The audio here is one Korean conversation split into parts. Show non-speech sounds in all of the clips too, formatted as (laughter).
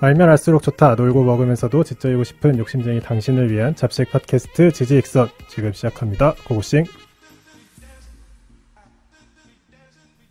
알면 알수록 좋다. 놀고 먹으면서도 지적이고 싶은 욕심쟁이 당신을 위한 잡식 팟캐스트 지지익선 지금 시작합니다. 고고씽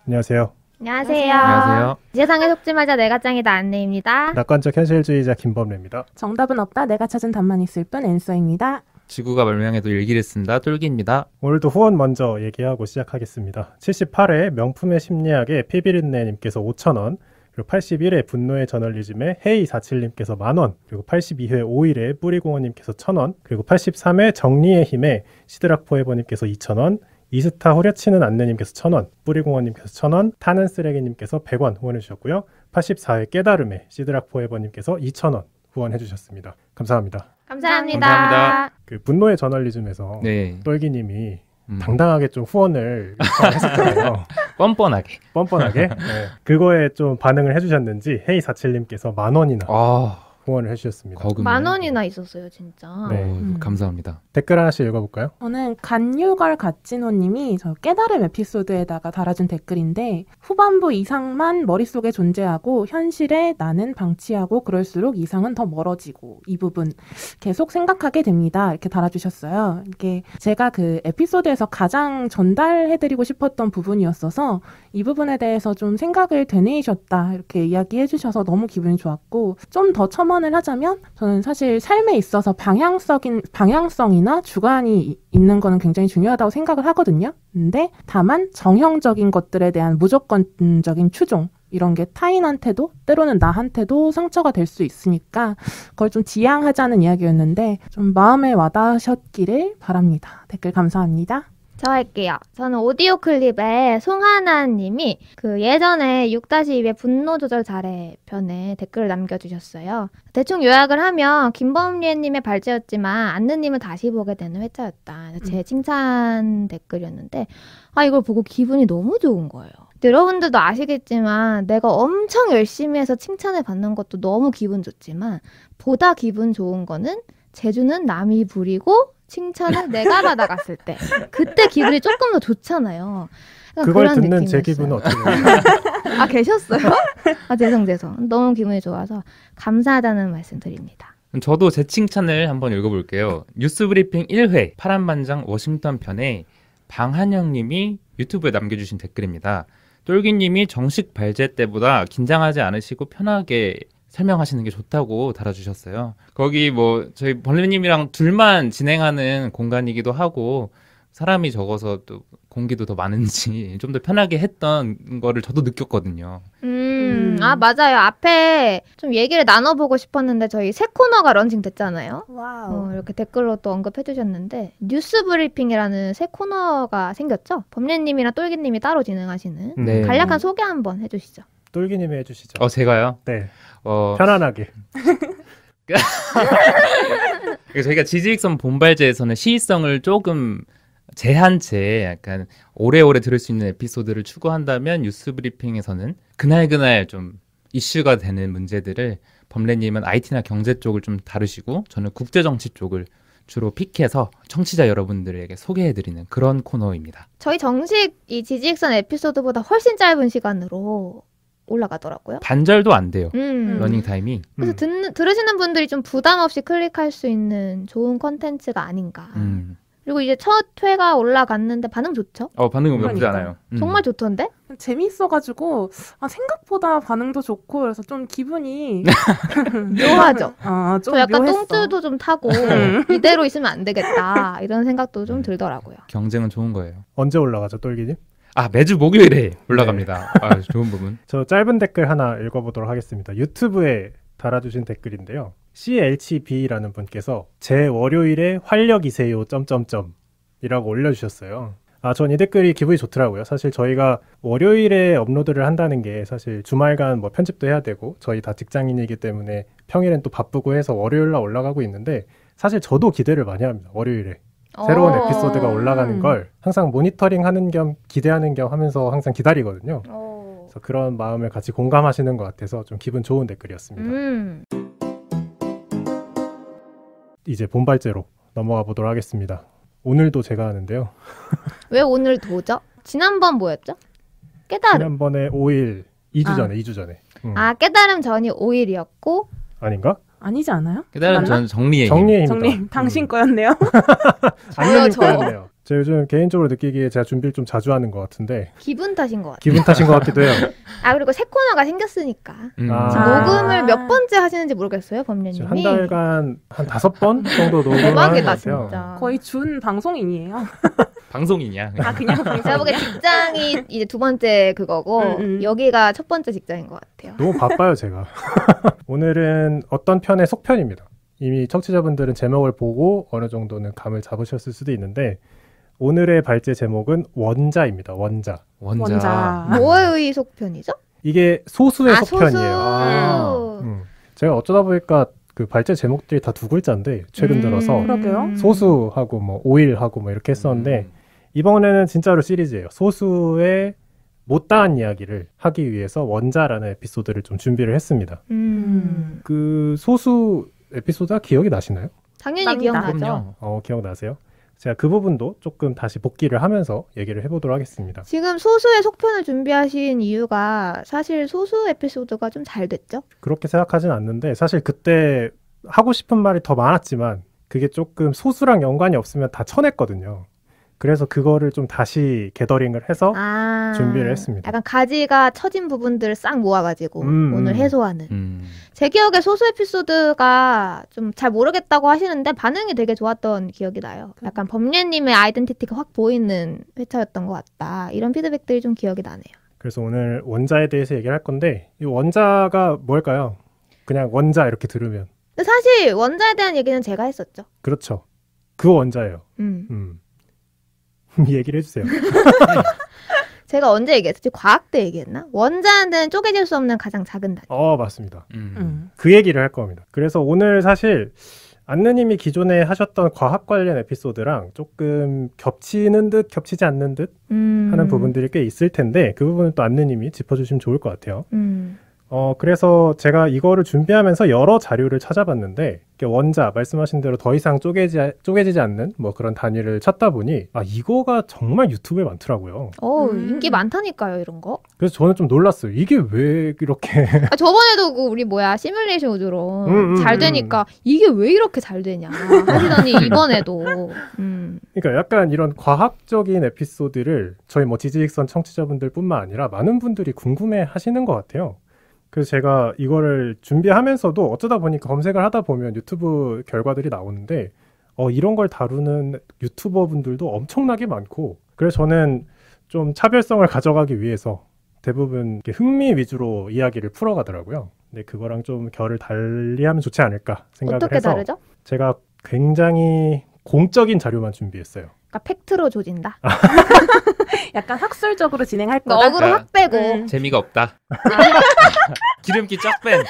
안녕하세요. 안녕하세요. 안녕하세요. 세상에 속지 마자 내가 짱이다 안내입니다. 낙관적 현실주의자 김범래입니다. 정답은 없다. 내가 찾은 답만 있을 뿐엔서입니다 지구가 멸망해도 일기를 쓴다 똘기입니다. 오늘도 후원 먼저 얘기하고 시작하겠습니다. 78회 명품의 심리학에 피비린내님께서 5천원 그리고 81회 분노의 저널리즘에 헤이47님께서 만원, 그리고 82회 5일에 뿌리공원님께서 천원, 그리고 83회 정리의 힘에 시드락포에버님께서 2천원, 이스타 후려치는 안내님께서 천원, 뿌리공원님께서 천원, 타는 쓰레기님께서 100원 후원해주셨고요. 84회 깨달음에 시드락포에버님께서 2천원 후원해주셨습니다. 감사합니다. 감사합니다. 감사합니다. 그 분노의 저널리즘에서 네. 떨기님이 음. 당당하게 좀 후원을 했었잖아요. (laughs) 뻔뻔하게. 뻔뻔하게. (laughs) 네. 그거에 좀 반응을 해주셨는지 헤이47님께서 만 원이나 아. 후원을 해주셨습니다. 거금을. 만 원이나 있었어요, 진짜. 네. 오, 어, 음. 감사합니다. 댓글 하나씩 읽어볼까요? 저는 간유걸 갓진호님이 저 깨달음 에피소드에다가 달아준 댓글인데 후반부 이상만 머릿속에 존재하고 현실에 나는 방치하고 그럴수록 이상은 더 멀어지고 이 부분 계속 생각하게 됩니다. 이렇게 달아주셨어요. 이게 제가 그 에피소드에서 가장 전달해드리고 싶었던 부분이었어서 이 부분에 대해서 좀 생각을 되뇌이셨다 이렇게 이야기해주셔서 너무 기분이 좋았고 좀더 첨언 표현을 하자면 저는 사실 삶에 있어서 방향성인 방향성이나 주관이 있는 거는 굉장히 중요하다고 생각을 하거든요. 근데 다만 정형적인 것들에 대한 무조건적인 추종 이런 게 타인한테도 때로는 나한테도 상처가 될 수 있으니까 그걸 좀 지양하자는 이야기였는데 좀 마음에 와닿으셨기를 바랍니다. 댓글 감사합니다. 저 할게요. 저는 오디오 클립에 송하나님이 그 예전에 6-2의 분노 조절 잘해 편에 댓글을 남겨주셨어요. 대충 요약을 하면 김범리님의 발제였지만 안느님을 다시 보게 되는 회차였다. 제 음. 칭찬 댓글이었는데 아 이걸 보고 기분이 너무 좋은 거예요. 여러분들도 아시겠지만 내가 엄청 열심히 해서 칭찬을 받는 것도 너무 기분 좋지만 보다 기분 좋은 거는 제주는 남이 부리고 칭찬을 내가 받아갔을 때 그때 기분이 조금 더 좋잖아요. 그러니 그걸 듣는 제 기분은 어떠세아 (laughs) 계셨어요? 아 죄송 죄송 너무 기분이 좋아서 감사하다는 말씀드립니다. 저도 제 칭찬을 한번 읽어볼게요. 뉴스브리핑 1회 파란만장 워싱턴 편에 방한영님이 유튜브에 남겨주신 댓글입니다. 똘기님이 정식 발제 때보다 긴장하지 않으시고 편하게 설명하시는 게 좋다고 달아주셨어요. 거기 뭐 저희 벌레님이랑 둘만 진행하는 공간이기도 하고 사람이 적어서 또 공기도 더 많은지 (laughs) 좀 더 편하게 했던 거를 저도 느꼈거든요. 음, 음, 아 맞아요. 앞에 좀 얘기를 나눠보고 싶었는데 저희 새 코너가 런칭 됐잖아요. 와우. 어, 이렇게 댓글로 또 언급해주셨는데 뉴스 브리핑이라는 새 코너가 생겼죠. 범례님이랑 똘기님이 따로 진행하시는 네. 간략한 소개 한번 해주시죠. 똘기님이 해주시죠. 어 제가요? 네. 어, 편안하게. (laughs) 그래서 저희가 지지익선 본발제에서는 시의성을 조금 제한채 약간 오래오래 들을 수 있는 에피소드를 추구한다면 뉴스 브리핑에서는 그날그날 좀 이슈가 되는 문제들을 범례님은 IT나 경제 쪽을 좀 다루시고 저는 국제정치 쪽을 주로 픽해서 청취자 여러분들에게 소개해드리는 그런 코너입니다. 저희 정식 이 지지익선 에피소드보다 훨씬 짧은 시간으로 올라가더라고요. 반절도 안 돼요. 음. 러닝 타임이. 그래서 음. 듣는, 들으시는 분들이 좀 부담 없이 클릭할 수 있는 좋은 컨텐츠가 아닌가. 음. 그리고 이제 첫 회가 올라갔는데 반응 좋죠? 어 반응 나쁘지 않아요. 음. 정말 좋던데? 재미어가지고 아, 생각보다 반응도 좋고 그래서 좀 기분이 (laughs) 묘하죠. 아좀 약간 묘했어. 똥줄도 좀 타고 네. (laughs) 이대로 있으면 안 되겠다 이런 생각도 좀 네. 들더라고요. 경쟁은 좋은 거예요. 언제 올라가죠 똘기님? 아 매주 목요일에 네. 올라갑니다. 네. 아, 좋은 부분. (laughs) 저 짧은 댓글 하나 읽어보도록 하겠습니다. 유튜브에 달아주신 댓글인데요. CHB라는 분께서 제 월요일에 활력이세요. 점점점이라고 올려주셨어요. 아, 전 이 댓글이 기분이 좋더라고요. 사실 저희가 월요일에 업로드를 한다는 게 사실 주말간 뭐 편집도 해야 되고 저희 다 직장인이기 때문에 평일엔 또 바쁘고 해서 월요일 날 올라가고 있는데 사실 저도 기대를 많이 합니다. 월요일에. 새로운 어. 에피소드가 올라가는 걸 항상 모니터링하는 겸 기대하는 겸 하면서 항상 기다리거든요. 오. 어. 그래서 그런 마음을 같이 공감하시는 것 같아서 좀 기분 좋은 댓글이었습니다. 음. 이제 본발제로 넘어가 보도록 하겠습니다. 오늘도 제가 하는데요. (laughs) 왜 오늘도죠? 지난번 뭐였죠? 깨달음. 지난번에 5일, 2주 아. 전에, 2주 전에. 음. 아, 깨달음 전이 5일이었고 아닌가? 아니지 않아요? 그날은 전 정리의 정리의 정리, 당신 음. 거였네요. 저요, (laughs) (laughs) 저. 요 제가 요즘 개인적으로 느끼기에 제가 준비를 좀 자주 하는 것 같은데 기분 탓인 것 같아요. 기분 탓인 것 같기도 해요. (laughs) 아 그리고 새 코너가 생겼으니까 음. 아. 녹음을 몇 번째 하시는지 모르겠어요, 법률님이. 한 달간 한 다섯 번 정도 녹음을 하는 것 같아요. 진짜. 거의 준 방송인이에요. (laughs) 방송이냐? 아 그냥 제가 보기 직장이 이제 두 번째 그거고 음, 음. 여기가 첫 번째 직장인 것 같아요. 너무 바빠요 제가. (laughs) 오늘은 어떤 편의 속편입니다. 이미 청취자분들은 제목을 보고 어느 정도는 감을 잡으셨을 수도 있는데 오늘의 발제 제목은 원자입니다. 원자. 원자. 원자. 뭐의 속편이죠? 이게 소수의 아, 속편이에요. 소수. 아. 음. 제가 어쩌다 보니까 그 발제 제목들이 다 두 글자인데 최근 음, 들어서 그러게요. 음. 소수하고 뭐 오일하고 뭐 이렇게 했었는데 음. 이번에는 진짜로 시리즈예요. 소수의 못다한 이야기를 하기 위해서 원자라는 에피소드를 좀 준비를 했습니다. 음. 그 소수 에피소드가 기억이 나시나요? 당연히 기억나죠. 어, 기억나세요? 제가 그 부분도 조금 다시 복귀를 하면서 얘기를 해보도록 하겠습니다. 지금 소수의 속편을 준비하신 이유가 사실 소수 에피소드가 좀 잘 됐죠? 그렇게 생각하진 않는데 사실 그때 하고 싶은 말이 더 많았지만 그게 조금 소수랑 연관이 없으면 다 쳐냈거든요. 그래서 그거를 좀 다시 게더링을 해서 아, 준비를 했습니다. 약간 가지가 처진 부분들을 싹 모아가지고 음, 음. 오늘 해소하는. 음. 제 기억에 소수 에피소드가 좀 잘 모르겠다고 하시는데 반응이 되게 좋았던 기억이 나요. 그러니까. 약간 범례님의 아이덴티티가 확 보이는 회차였던 것 같다. 이런 피드백들이 좀 기억이 나네요. 그래서 오늘 원자에 대해서 얘기를 할 건데 이 원자가 뭘까요? 그냥 원자 이렇게 들으면. 사실 원자에 대한 얘기는 제가 했었죠. 그렇죠. 그 원자예요. 음. 음. (laughs) 얘기를 해주세요. (laughs) 제가 언제 얘기했지? 과학 때 얘기했나? 원자는 쪼개질 수 없는 가장 작은 단위. 어, 맞습니다. 음. 음. 음. 그 얘기를 할 겁니다. 그래서 오늘 사실 안느님이 기존에 하셨던 과학 관련 에피소드랑 조금 겹치는 듯 겹치지 않는 듯 음. 하는 부분들이 꽤 있을 텐데 그 부분은 또 안느님이 짚어주시면 좋을 것 같아요. 음. 어, 그래서 제가 이거를 준비하면서 여러 자료를 찾아봤는데, 원자, 말씀하신 대로 더 이상 쪼개지, 쪼개지지 않는 뭐 그런 단위를 찾다 보니, 아, 이거가 정말 유튜브에 많더라고요. 어, 음. 인기 많다니까요, 이런 거. 그래서 저는 좀 놀랐어요. 이게 왜 이렇게. 아, 저번에도 그 우리 뭐야, 시뮬레이션 우주론 음, 음, 음, 잘 되니까 이게 왜 이렇게 잘 되냐. 하시더니 (laughs) 이번에도. 음. 그러니까 약간 이런 과학적인 에피소드를 저희 뭐 지지익선 청취자분들 뿐만 아니라 많은 분들이 궁금해 하시는 것 같아요. 그래서 제가 이거를 준비하면서도 어쩌다 보니까 검색을 하다 보면 유튜브 결과들이 나오는데 어, 이런 걸 다루는 유튜버 분들도 엄청나게 많고 그래서 저는 좀 차별성을 가져가기 위해서 대부분 흥미 위주로 이야기를 풀어가더라고요. 근데 그거랑 좀 결을 달리하면 좋지 않을까 생각을 해서 다르죠? 제가 굉장히 공적인 자료만 준비했어요. 그러니까 팩트로 조진다. 아. (laughs) 약간 학술적으로 진행할 뭐 거다. 그 어그로 확 빼고. 음. 재미가 없다. (laughs) 기름기 쫙 뺀. (laughs)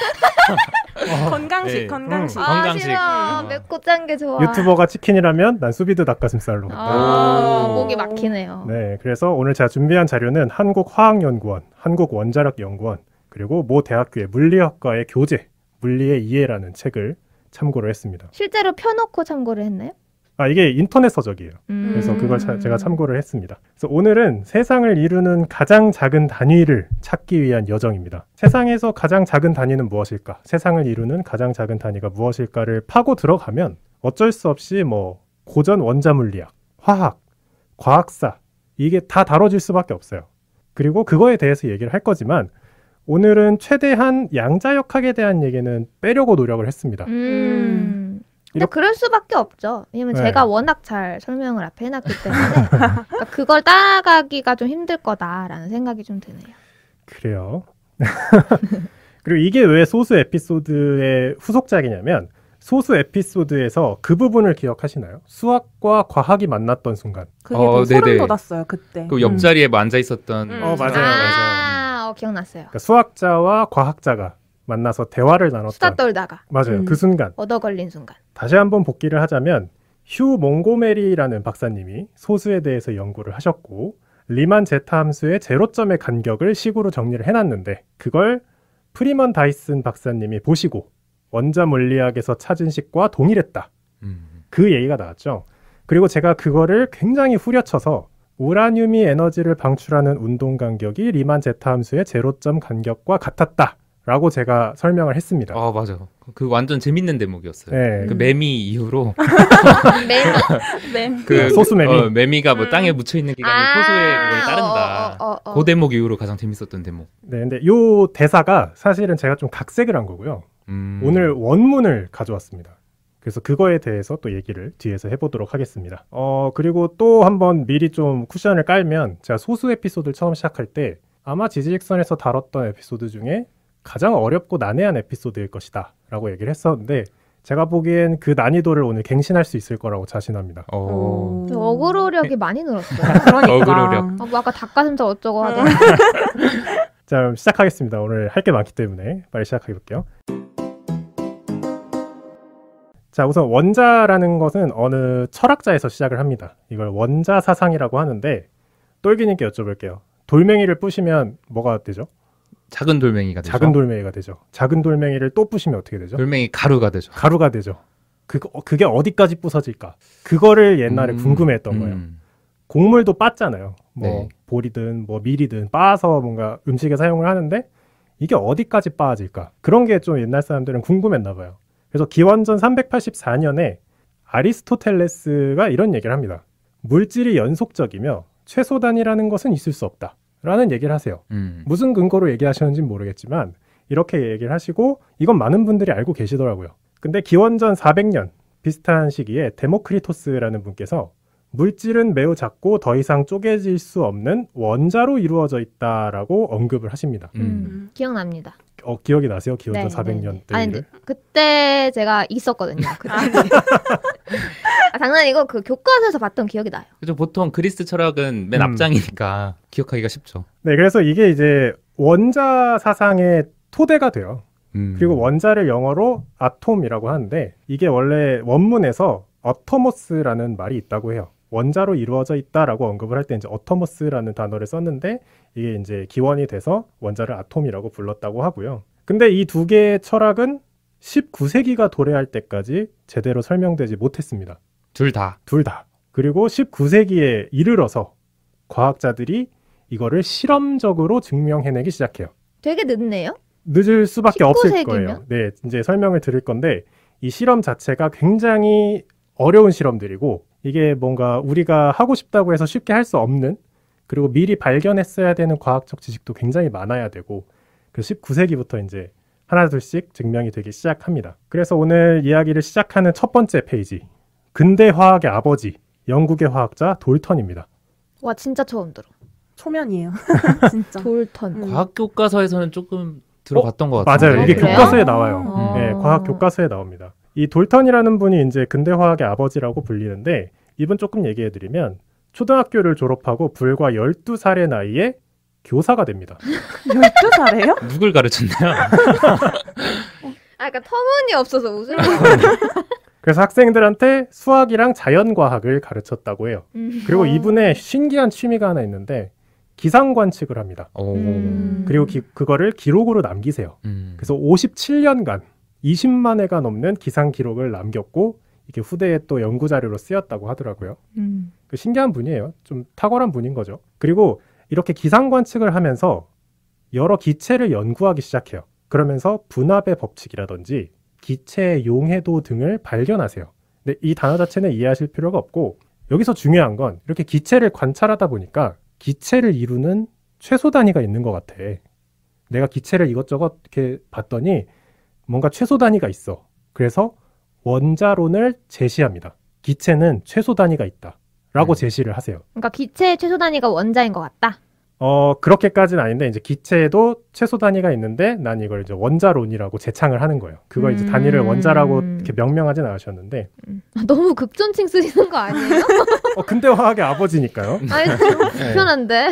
어. 건강식, 네. 건강식. 음, 건강식. 아, 싫어. 음. 아, 맵고 짠 게 좋아. 유튜버가 치킨이라면 난 수비드 닭가슴살로. 아, 목이 막히네요. 네, 그래서 오늘 제가 준비한 자료는 한국화학연구원, 한국원자력연구원, 그리고 모 대학교의 물리학과의 교재, 물리의 이해라는 책을 참고를 했습니다. 실제로 펴놓고 참고를 했나요? 아 이게 인터넷 서적이에요. 음. 그래서 그걸 차, 제가 참고를 했습니다. 그래서 오늘은 세상을 이루는 가장 작은 단위를 찾기 위한 여정입니다. 세상에서 가장 작은 단위는 무엇일까? 세상을 이루는 가장 작은 단위가 무엇일까를 파고 들어가면 어쩔 수 없이 뭐 고전 원자 물리학, 화학, 과학사 이게 다 다뤄질 수밖에 없어요. 그리고 그거에 대해서 얘기를 할 거지만 오늘은 최대한 양자역학에 대한 얘기는 빼려고 노력을 했습니다. 음. 이렇게... 그럴 수밖에 없죠. 왜냐면 네. 제가 워낙 잘 설명을 앞에 해놨기 때문에 (laughs) 그러니까 그걸 따라가기가 좀 힘들 거다라는 생각이 좀 드네요. 그래요. (laughs) 그리고 이게 왜 소수 에피소드의 후속작이냐면 소수 에피소드에서 그 부분을 기억하시나요? 수학과 과학이 만났던 순간. 그게 어, 소름 돋았어요 그때. 그 옆자리에 음. 앉아 있었던. 음. 어 맞아요. 맞아요. 아, 어, 기억났어요. 그러니까 수학자와 과학자가 만나서 대화를 나눴던 수다 떨다가 맞아요. 그 음. 그 순간 얻어 걸린 순간 다시 한번 복기를 하자면 휴 몽고메리라는 박사님이 소수에 대해서 연구를 하셨고 리만 제타 함수의 제로점의 간격을 식으로 정리를 해놨는데 그걸 프리먼 다이슨 박사님이 보시고 원자 물리학에서 찾은 식과 동일했다. 음. 그 얘기가 나왔죠. 그리고 제가 그거를 굉장히 후려쳐서 우라늄이 에너지를 방출하는 운동 간격이 리만 제타 함수의 제로점 간격과 같았다. 라고 제가 설명을 했습니다. 아, 맞아. 그 완전 재밌는 대목이었어요. 네. 그 매미 이후로. (laughs) 매미? 그, 네, 소수 매미. 어, 매미가 뭐 음. 땅에 묻혀있는 기간이 아~ 소수의 그걸 어, 따른다. 어, 어, 어, 그 대목 이후로 가장 재밌었던 대목. 네, 근데 요 대사가 사실은 제가 좀 각색을 한 거고요. 음. 오늘 원문을 가져왔습니다. 그래서 그거에 대해서 또 얘기를 뒤에서 해보도록 하겠습니다. 어, 그리고 또 한번 미리 좀 쿠션을 깔면 제가 소수 에피소드를 처음 시작할 때 아마 지지직선에서 다뤘던 에피소드 중에 가장 어렵고 난해한 에피소드일 것이다 라고 얘기를 했었는데 제가 보기엔 그 난이도를 오늘 갱신할 수 있을 거라고 자신합니다. 어... 음. 어그로력이 네. 많이 늘었어요. (laughs) 그러니까. 어그로력. 아, 뭐 아까 닭가슴살 어쩌고 네. 하던. (laughs) 자, 그럼 시작하겠습니다. 오늘 할 게 많기 때문에 빨리 시작해 볼게요. 자, 우선 원자라는 것은 어느 철학자에서 시작을 합니다. 이걸 원자 사상이라고 하는데 똘기님께 여쭤볼게요. 돌멩이를 부시면 뭐가 되죠? 작은 돌멩이가 되죠. 작은 돌멩이가 되죠. 작은 돌멩이를 또 부시면 어떻게 되죠? 돌멩이 가루가 되죠. 가루가 되죠. 그, 그게 어디까지 부서질까? 그거를 옛날에 음, 궁금했던 음. 거예요. 곡물도 빻잖아요. 뭐 네. 보리든 뭐 밀이든 빻아서 뭔가 음식에 사용을 하는데 이게 어디까지 빻아질까? 그런 게 좀 옛날 사람들은 궁금했나 봐요. 그래서 기원전 384년에 아리스토텔레스가 이런 얘기를 합니다. 물질이 연속적이며 최소단이라는 것은 있을 수 없다. 라는 얘기를 하세요. 음. 무슨 근거로 얘기하셨는지 모르겠지만 이렇게 얘기를 하시고 이건 많은 분들이 알고 계시더라고요. 근데 기원전 400년 비슷한 시기에 데모크리토스라는 분께서 물질은 매우 작고 더 이상 쪼개질 수 없는 원자로 이루어져 있다라고 언급을 하십니다. 음. 음. 기억납니다. 어, 기억이 나세요? 기원전 네, 400년 때. 아니, 네. 그때 제가 있었거든요. 아, (laughs) 아 장난이고 그 교과서에서 봤던 기억이 나요. 그죠 보통 그리스 철학은 맨 음. 앞장이니까 기억하기가 쉽죠. 네, 그래서 이게 이제 원자 사상의 토대가 돼요. 음. 그리고 원자를 영어로 아톰이라고 하는데 이게 원래 원문에서 어터모스라는 말이 있다고 해요. 원자로 이루어져 있다라고 언급을 할 때 이제 어터머스라는 단어를 썼는데 이게 이제 기원이 돼서 원자를 아톰이라고 불렀다고 하고요. 근데 이 두 개의 철학은 19세기가 도래할 때까지 제대로 설명되지 못했습니다. 둘 다. 둘 다. 그리고 19세기에 이르러서 과학자들이 이거를 실험적으로 증명해내기 시작해요. 되게 늦네요. 늦을 수밖에 19세기면? 없을 거예요. 네, 이제 설명을 드릴 건데 이 실험 자체가 굉장히 어려운 실험들이고 이게 뭔가 우리가 하고 싶다고 해서 쉽게 할 수 없는 그리고 미리 발견했어야 되는 과학적 지식도 굉장히 많아야 되고 그 19세기부터 이제 하나둘씩 증명이 되기 시작합니다. 그래서 오늘 이야기를 시작하는 첫 번째 페이지 근대 화학의 아버지 영국의 화학자 돌턴입니다. 와 진짜 처음 들어. 초면이에요. (laughs) 진짜. 돌턴. 음. 과학 교과서에서는 조금 들어봤던 어? 것 같아요. 맞아요. 이게 그 교과서에 나와요. 아~ 네, 과학 교과서에 나옵니다. 이 돌턴이라는 분이 이제 근대 화학의 아버지라고 불리는데 이분 조금 얘기해 드리면 초등학교를 졸업하고 불과 12살의 나이에 교사가 됩니다. 12살에요? (laughs) 누굴 가르쳤나요? 아, 그니까 터무니 없어서 웃음. 그래서 학생들한테 수학이랑 자연과학을 가르쳤다고 해요. 음. 그리고 어. 이분의 신기한 취미가 하나 있는데 기상 관측을 합니다. 음. 그리고 기, 그거를 기록으로 남기세요. 음. 그래서 57년간 20만 회가 넘는 기상 기록을 남겼고 이게 후대에 또 연구 자료로 쓰였다고 하더라고요. 음. 그 신기한 분이에요. 좀 탁월한 분인 거죠. 그리고 이렇게 기상 관측을 하면서 여러 기체를 연구하기 시작해요. 그러면서 분압의 법칙이라든지 기체의 용해도 등을 발견하세요. 근데 이 단어 자체는 이해하실 필요가 없고 여기서 중요한 건 이렇게 기체를 관찰하다 보니까 기체를 이루는 최소 단위가 있는 것 같아. 내가 기체를 이것저것 이렇게 봤더니 뭔가 최소 단위가 있어. 그래서 원자론을 제시합니다. 기체는 최소 단위가 있다. 라고 음. 제시를 하세요. 그러니까 기체 의 최소 단위가 원자인 것 같다. 어, 그렇게까지는 아닌데 이제 기체에도 최소 단위가 있는데 난 이걸 이제 원자론이라고 재창을 하는 거예요. 그거 음... 이제 단위를 음. 원자라고 이렇게 명명하진 않으셨는데 음. 아, 너무 극존칭 쓰시는 거 아니에요? (laughs) 어, 근대 화학의 아버지니까요. (laughs) 아니, 네. 불편한데.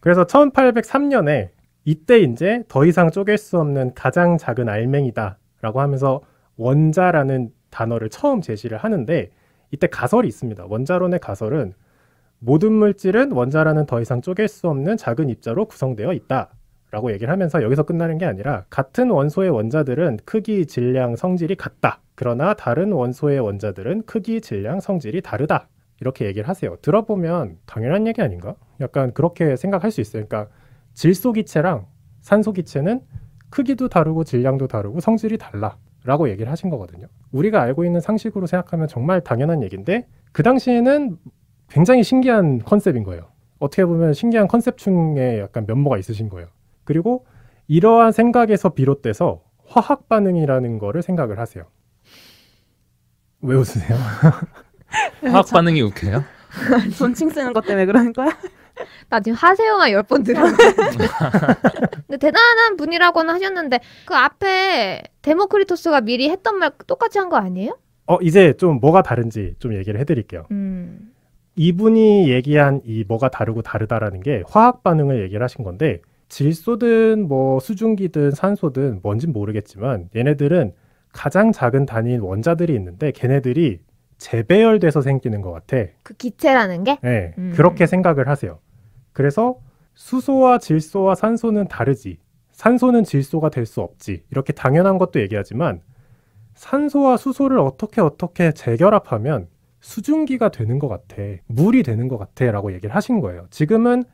그래서 1803년에 이때 이제 더 이상 쪼갤 수 없는 가장 작은 알맹이다라고 하면서 원자라는 단어를 처음 제시를 하는데 이때 가설이 있습니다. 원자론의 가설은 모든 물질은 원자라는 더 이상 쪼갤 수 없는 작은 입자로 구성되어 있다. 라고 얘기를 하면서 여기서 끝나는 게 아니라 같은 원소의 원자들은 크기, 질량, 성질이 같다. 그러나 다른 원소의 원자들은 크기, 질량, 성질이 다르다. 이렇게 얘기를 하세요. 들어보면 당연한 얘기 아닌가? 약간 그렇게 생각할 수 있어요. 그러니까 질소 기체랑 산소 기체는 크기도 다르고 질량도 다르고 성질이 달라. 라고 얘기를 하신 거거든요. 우리가 알고 있는 상식으로 생각하면 정말 당연한 얘기인데 그 당시에는 굉장히 신기한 컨셉인 거예요. 어떻게 보면 신기한 컨셉 중에 약간 면모가 있으신 거예요. 그리고 이러한 생각에서 비롯돼서 화학 반응이라는 거를 생각을 하세요. 왜 웃으세요? (laughs) 화학 반응이 웃겨요? (laughs) 존칭 쓰는 것 때문에 그런 거야? 나 지금 하세요만 열 번 들었는데. 근데 대단한 분이라고는 하셨는데 그 앞에 데모크리토스가 미리 했던 말 똑같이 한 거 아니에요? 어 이제 좀 뭐가 다른지 좀 얘기를 해드릴게요. 음. 이분이 얘기한 이 뭐가 다르고 다르다라는 게 화학 반응을 얘기를 하신 건데 질소든 뭐 수증기든 산소든 뭔진 모르겠지만 얘네들은 가장 작은 단위인 원자들이 있는데 걔네들이 재배열돼서 생기는 것 같아. 그 기체라는 게? 네, 음. 그렇게 생각을 하세요. 그래서 수소와 질소와 산소는 다르지. 산소는 질소가 될 수 없지. 이렇게 당연한 것도 얘기하지만 산소와 수소를 어떻게 어떻게 재결합하면 수증기가 되는 것 같아. 물이 되는 것 같아. 라고 얘기를 하신 거예요. 지금은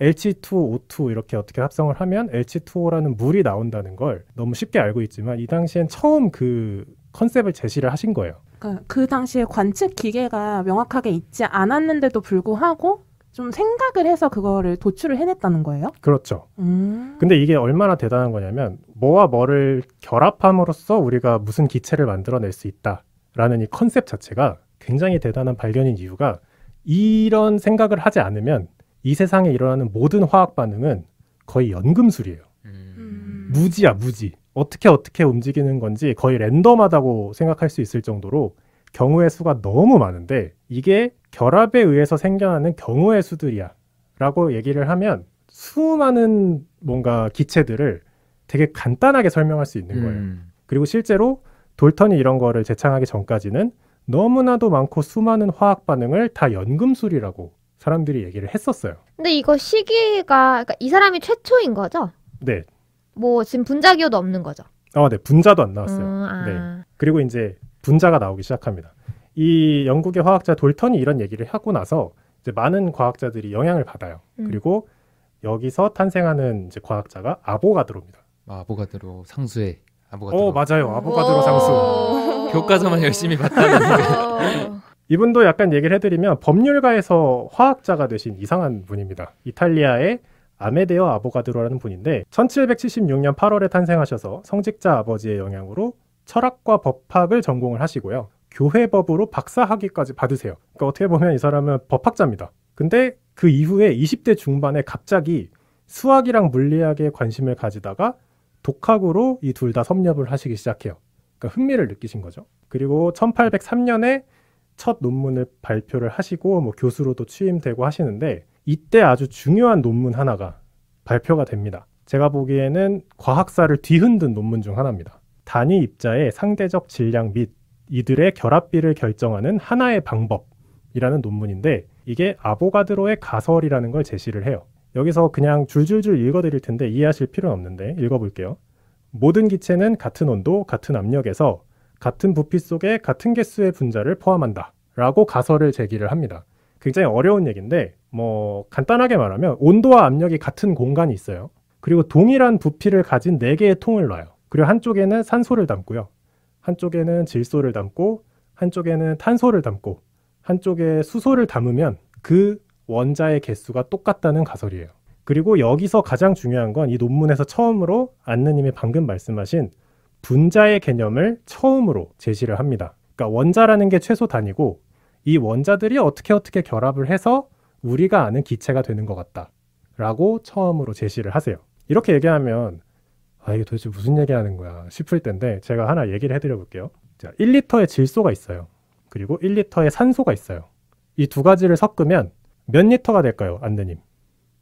H2O2 이렇게 어떻게 합성을 하면 H2O라는 물이 나온다는 걸 너무 쉽게 알고 있지만 이 당시엔 처음 그 컨셉을 제시를 하신 거예요. 그, 그 당시에 관측 기계가 명확하게 있지 않았는데도 불구하고 좀 생각을 해서 그거를 도출을 해냈다는 거예요? 그렇죠. 음. 근데 이게 얼마나 대단한 거냐면 뭐와 뭐를 결합함으로써 우리가 무슨 기체를 만들어낼 수 있다라는 이 컨셉 자체가 굉장히 대단한 발견인 이유가 이런 생각을 하지 않으면 이 세상에 일어나는 모든 화학 반응은 거의 연금술이에요. 음. 무지야 무지. 어떻게 어떻게 움직이는 건지 거의 랜덤하다고 생각할 수 있을 정도로 경우의 수가 너무 많은데 이게 결합에 의해서 생겨나는 경우의 수들이야. 라고 얘기를 하면 수많은 뭔가 기체들을 되게 간단하게 설명할 수 있는 거예요. 음. 그리고 실제로 돌턴이 이런 거를 제창하기 전까지는 너무나도 많고 수많은 화학 반응을 다 연금술이라고 사람들이 얘기를 했었어요. 근데 이거 시기가 그러니까 이 사람이 최초인 거죠? 네. 뭐 지금 분자기호도 없는 거죠? 어, 네. 분자도 안 나왔어요. 음, 아. 네. 그리고 이제 분자가 나오기 시작합니다. 이 영국의 화학자 돌턴이 이런 얘기를 하고 나서 이제 많은 과학자들이 영향을 받아요. 음. 그리고 여기서 탄생하는 이제 과학자가 아보가드로입니다. 아, 보가드로 상수의 아보가드로. 어, 맞아요. 아보가드로 상수. (laughs) 교과서만 열심히 봤다는. (laughs) 이분도 약간 얘기를 해드리면 법률가에서 화학자가 되신 이상한 분입니다. 이탈리아의 아메데오 아보가드로라는 분인데 1776년 8월에 탄생하셔서 성직자 아버지의 영향으로 철학과 법학을 전공을 하시고요. 교회법으로 박사학위까지 받으세요. 그러니까 어떻게 보면 이 사람은 법학자입니다. 근데 그 이후에 20대 중반에 갑자기 수학이랑 물리학에 관심을 가지다가 독학으로 이 둘 다 섭렵을 하시기 시작해요. 그러니까 흥미를 느끼신 거죠. 그리고 1803년에 첫 논문을 발표를 하시고 뭐 교수로도 취임되고 하시는데 이때 아주 중요한 논문 하나가 발표가 됩니다. 제가 보기에는 과학사를 뒤흔든 논문 중 하나입니다. 단위 입자의 상대적 질량 및 이들의 결합비를 결정하는 하나의 방법이라는 논문인데 이게 아보가드로의 가설이라는 걸 제시를 해요. 여기서 그냥 줄줄줄 읽어드릴 텐데 이해하실 필요는 없는데 읽어볼게요. 모든 기체는 같은 온도, 같은 압력에서 같은 부피 속에 같은 개수의 분자를 포함한다. 라고 가설을 제기를 합니다. 굉장히 어려운 얘기인데, 뭐, 간단하게 말하면 온도와 압력이 같은 공간이 있어요. 그리고 동일한 부피를 가진 4개의 통을 놔요. 그리고 한쪽에는 산소를 담고요. 한쪽에는 질소를 담고 한쪽에는 탄소를 담고 한쪽에 수소를 담으면 그 원자의 개수가 똑같다는 가설이에요. 그리고 여기서 가장 중요한 건 이 논문에서 처음으로 안느님이 방금 말씀하신 분자의 개념을 처음으로 제시를 합니다. 그러니까 원자라는 게 최소 단위고 이 원자들이 어떻게 어떻게 결합을 해서 우리가 아는 기체가 되는 것 같다. 라고 처음으로 제시를 하세요. 이렇게 얘기하면 아, 이게 도대체 무슨 얘기 하는 거야 싶을 텐데 제가 하나 얘기를 해드려 볼게요. 자, 1리터의 질소가 있어요. 그리고 1리터의 산소가 있어요. 이 두 가지를 섞으면 몇 리터가 될까요, 안드님?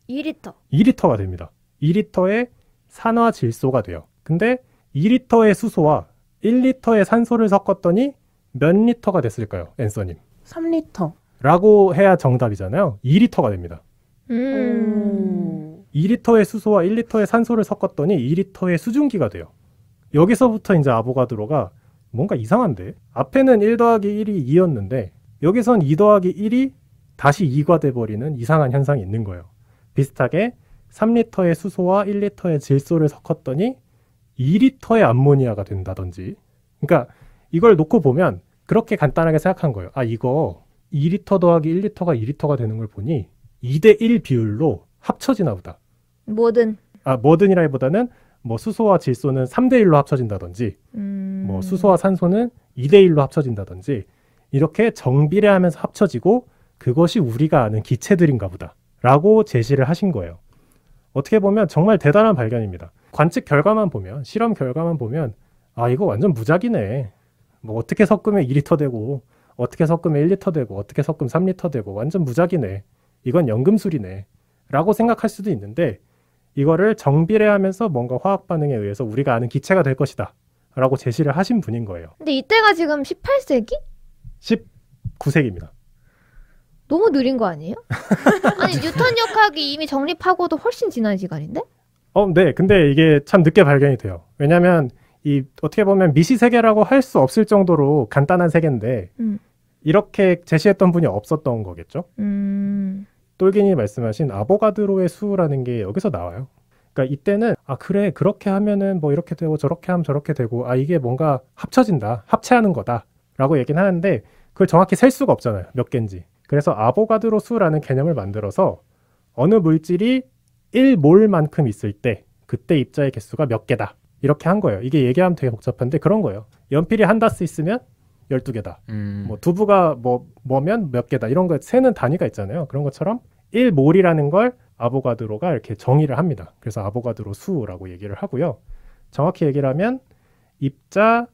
2리터. 2리터가 됩니다. 2리터의 산화 질소가 돼요. 근데 2리터의 수소와 1리터의 산소를 섞었더니 몇 리터가 됐을까요, 앤서님? 3리터. 라고 해야 정답이잖아요. 2리터가 됩니다. 음... 2리터의 수소와 1리터의 산소를 섞었더니 2리터의 수증기가 돼요. 여기서부터 이제 아보가드로가 뭔가 이상한데 앞에는 1 더하기 1이 2였는데 여기선 2 더하기 1이 다시 2가 돼버리는 이상한 현상이 있는 거예요. 비슷하게 3리터의 수소와 1리터의 질소를 섞었더니 2리터의 암모니아가 된다든지 그러니까 이걸 놓고 보면 그렇게 간단하게 생각한 거예요. 아 이거 2리터 더하기 1리터가 2리터가 되는 걸 보니 2대 1 비율로 합쳐지나 보다. 뭐든 아 뭐든이라기보다는 뭐 수소와 질소는 3대 1로 합쳐진다든지 음... 뭐 수소와 산소는 2대 1로 합쳐진다든지 이렇게 정비례하면서 합쳐지고 그것이 우리가 아는 기체들인가 보다라고 제시를 하신 거예요. 어떻게 보면 정말 대단한 발견입니다. 관측 결과만 보면 실험 결과만 보면 아 이거 완전 무작위네뭐 어떻게 섞으면 2리터 되고 어떻게 섞으면 1리터 되고 어떻게 섞으면 3리터 되고 완전 무작위네 이건 연금술이네. 라고 생각할 수도 있는데 이거를 정비례 하면서 뭔가 화학 반응에 의해서 우리가 아는 기체가 될 것이다. 라고 제시를 하신 분인 거예요. 근데 이때가 지금 18세기? 19세기입니다. 너무 느린 거 아니에요? (laughs) 아니, 뉴턴 역학이 이미 정립하고도 훨씬 지난 시간인데? 어, 네. 근데 이게 참 늦게 발견이 돼요. 왜냐면, 이, 어떻게 보면 미시 세계라고 할 수 없을 정도로 간단한 세계인데, 음. 이렇게 제시했던 분이 없었던 거겠죠? 음. 똘기니 말씀하신 아보가드로의 수라는 게 여기서 나와요. 그러니까 이때는 아 그래 그렇게 하면은 뭐 이렇게 되고 저렇게 하면 저렇게 되고 아 이게 뭔가 합쳐진다 합체하는 거다라고 얘기는 하는데 그걸 정확히 셀 수가 없잖아요 몇 개인지 그래서 아보가드로 수라는 개념을 만들어서 어느 물질이 1몰만큼 있을 때 그때 입자의 개수가 몇 개다 이렇게 한 거예요 이게 얘기하면 되게 복잡한데 그런 거예요 연필이 한 다스 있으면 열두 개다 음. 뭐 두부가 뭐 뭐면 몇 개다. 이런 거 세는 단위가 있잖아요. 그런 것처럼 일몰이라는 걸 아보가드로가 이렇게 정의를 합니다. 그래서 아보가드로 수라고 얘기를 하고요. 정확히 얘기를 하면 입자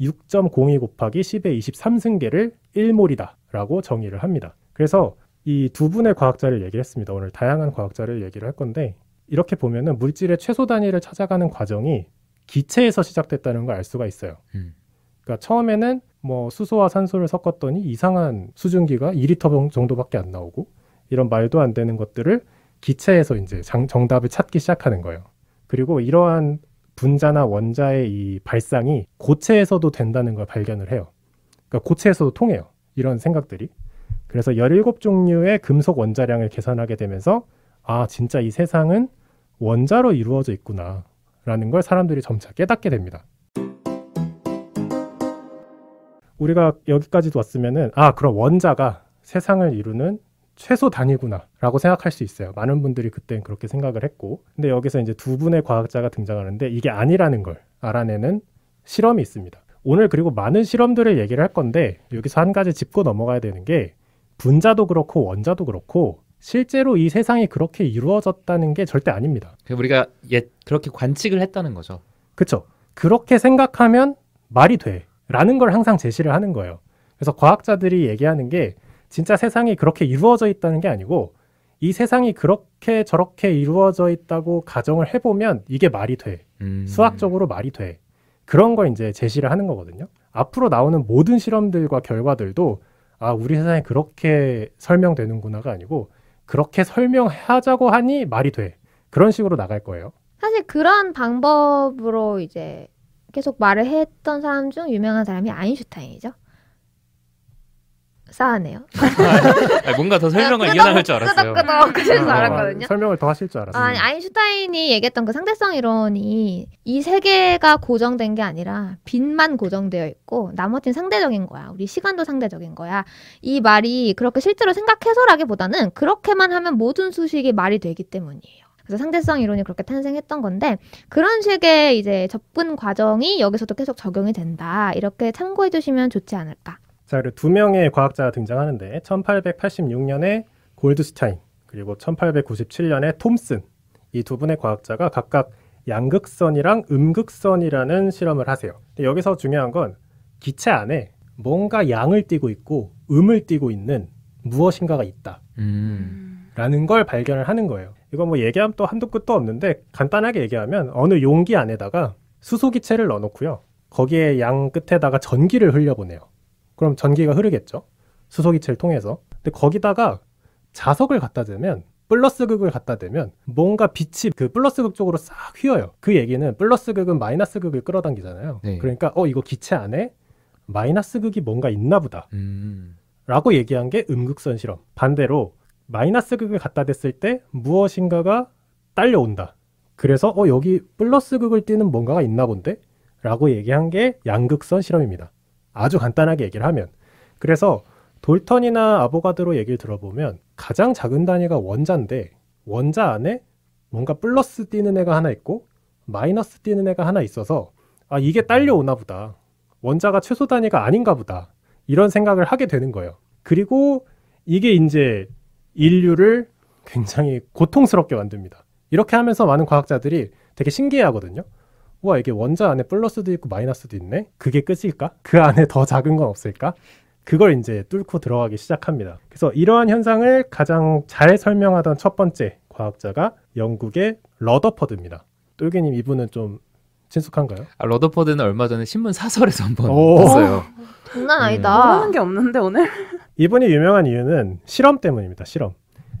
6.02 곱하기 10의 23승계를 일몰이다라고 정의를 합니다. 그래서 이 두 분의 과학자를 얘기를 했습니다. 오늘 다양한 과학자를 얘기를 할 건데 이렇게 보면은 물질의 최소 단위를 찾아가는 과정이 기체에서 시작됐다는 걸 알 수가 있어요. 음. 그러니까 처음에는 뭐 수소와 산소를 섞었더니 이상한 수증기가 2리터 정도밖에 안 나오고 이런 말도 안 되는 것들을 기체에서 이제 장, 정답을 찾기 시작하는 거예요. 그리고 이러한 분자나 원자의 이 발상이 고체에서도 된다는 걸 발견을 해요. 그러니까 고체에서도 통해요. 이런 생각들이. 그래서 17종류의 금속 원자량을 계산하게 되면서 아, 진짜 이 세상은 원자로 이루어져 있구나. 라는 걸 사람들이 점차 깨닫게 됩니다. 우리가 여기까지도 왔으면은 아 그럼 원자가 세상을 이루는 최소 단위구나라고 생각할 수 있어요. 많은 분들이 그땐 그렇게 생각을 했고, 근데 여기서 이제 두 분의 과학자가 등장하는데 이게 아니라는 걸 알아내는 실험이 있습니다. 오늘 그리고 많은 실험들을 얘기를 할 건데 여기서 한 가지 짚고 넘어가야 되는 게 분자도 그렇고 원자도 그렇고 실제로 이 세상이 그렇게 이루어졌다는 게 절대 아닙니다. 그러니까 우리가 옛 그렇게 관측을 했다는 거죠. 그렇죠. 그렇게 생각하면 말이 돼. 라는 걸 항상 제시를 하는 거예요. 그래서 과학자들이 얘기하는 게 진짜 세상이 그렇게 이루어져 있다는 게 아니고 이 세상이 그렇게 저렇게 이루어져 있다고 가정을 해보면 이게 말이 돼. 음. 수학적으로 말이 돼. 그런 걸 이제 제시를 하는 거거든요. 앞으로 나오는 모든 실험들과 결과들도 아, 우리 세상이 그렇게 설명되는구나가 아니고 그렇게 설명하자고 하니 말이 돼. 그런 식으로 나갈 거예요. 사실 그런 방법으로 이제 계속 말을 했던 사람 중 유명한 사람이 아인슈타인이죠. 싸하네요. (laughs) 아 뭔가 더 설명을 이어나줄 알았어요. 끄덕끄덕 그래서 아, 알았거든요. 설명을 더 하실 줄 알았어요. 아, 아니, 아인슈타인이 얘기했던 그 상대성 이론이 이 세계가 고정된 게 아니라 빛만 고정되어 있고 나머지는 상대적인 거야. 우리 시간도 상대적인 거야. 이 말이 그렇게 실제로 생각해서라기보다는 그렇게만 하면 모든 수식이 말이 되기 때문이에요. 그래서 상대성 이론이 그렇게 탄생했던 건데 그런 식의 이제 접근 과정이 여기서도 계속 적용이 된다. 이렇게 참고해 주시면 좋지 않을까. 자, 그리고 두 명의 과학자가 등장하는데 1886년에 골드스타인 그리고 1897년에 톰슨 이 두 분의 과학자가 각각 양극선이랑 음극선이라는 실험을 하세요. 여기서 중요한 건 기체 안에 뭔가 양을 띠고 있고 음을 띠고 있는 무엇인가가 있다. 라는 음. 걸 발견을 하는 거예요. 이거뭐 얘기하면 또 한두 끝도 없는데 간단하게 얘기하면 어느 용기 안에다가 수소기체를 넣어놓고요. 거기에 양 끝에다가 전기를 흘려보내요. 그럼 전기가 흐르겠죠. 수소기체를 통해서. 근데 거기다가 자석을 갖다 대면 플러스 극을 갖다 대면 뭔가 빛이 그 플러스 극 쪽으로 싹 휘어요. 그 얘기는 플러스 극은 마이너스 극을 끌어당기잖아요. 네. 그러니까 어 이거 기체 안에 마이너스 극이 뭔가 있나 보다. 음. 라고 얘기한 게 음극선 실험. 반대로 마이너스 극을 갖다 댔을 때 무엇인가가 딸려온다. 그래서 어 여기 플러스 극을 띄는 뭔가가 있나 본데? 라고 얘기한 게 양극선 실험입니다. 아주 간단하게 얘기를 하면. 그래서 돌턴이나 아보가드로 얘기를 들어보면 가장 작은 단위가 원자인데 원자 안에 뭔가 플러스 띄는 애가 하나 있고 마이너스 띄는 애가 하나 있어서 아 이게 딸려오나 보다. 원자가 최소 단위가 아닌가 보다. 이런 생각을 하게 되는 거예요. 그리고 이게 이제 인류를 굉장히 고통스럽게 만듭니다. 이렇게 하면서 많은 과학자들이 되게 신기해하거든요. 우와 이게 원자 안에 플러스도 있고 마이너스도 있네. 그게 끝일까? 그 안에 더 작은 건 없을까? 그걸 이제 뚫고 들어가기 시작합니다. 그래서 이러한 현상을 가장 잘 설명하던 첫 번째 과학자가 영국의 러더퍼드입니다. 똘개님 이분은 좀 친숙한가요? 아, 러더퍼드는 얼마 전에 신문 사설에서 한번 봤어요. 어, 장난 네. 아니다. 모르는 뭐 게 없는데 오늘. 이분이 유명한 이유는 실험 때문입니다. 실험.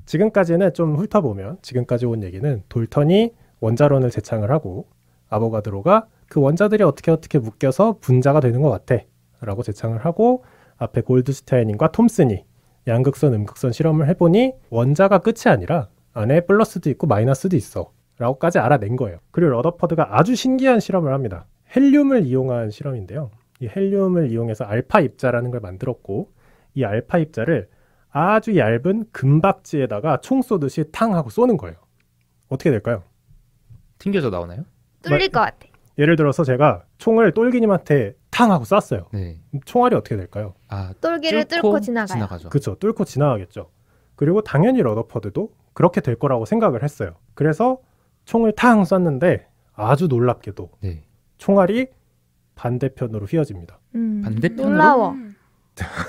지금까지는 좀 훑어보면 지금까지 온 얘기는 돌턴이 원자론을 제창을 하고 아보가드로가 그 원자들이 어떻게 어떻게 묶여서 분자가 되는 것 같아 라고 제창을 하고 앞에 골드스타인과 톰슨이 양극선 음극선 실험을 해보니 원자가 끝이 아니라 안에 플러스도 있고 마이너스도 있어 라고까지 알아낸 거예요 그리고 러더퍼드가 아주 신기한 실험을 합니다 헬륨을 이용한 실험인데요 이 헬륨을 이용해서 알파 입자라는 걸 만들었고 이 알파 입자를 아주 얇은 금박지에다가 총 쏘듯이 탕 하고 쏘는 거예요. 어떻게 될까요? 튕겨져 나오나요? 뚫릴 것 같아. 예를 들어서 제가 총을 똘기님한테 탕 하고 쐈어요. 네. 총알이 어떻게 될까요? 아, 똘기를 뚫고, 지나가요. 지나가죠. 그렇죠. 뚫고 지나가겠죠. 그리고 당연히 러더퍼드도 그렇게 될 거라고 생각을 했어요. 그래서 총을 탕 쐈는데 아주 놀랍게도 네. 총알이 반대편으로 휘어집니다. 음, 반대편으로? 놀라워. (laughs)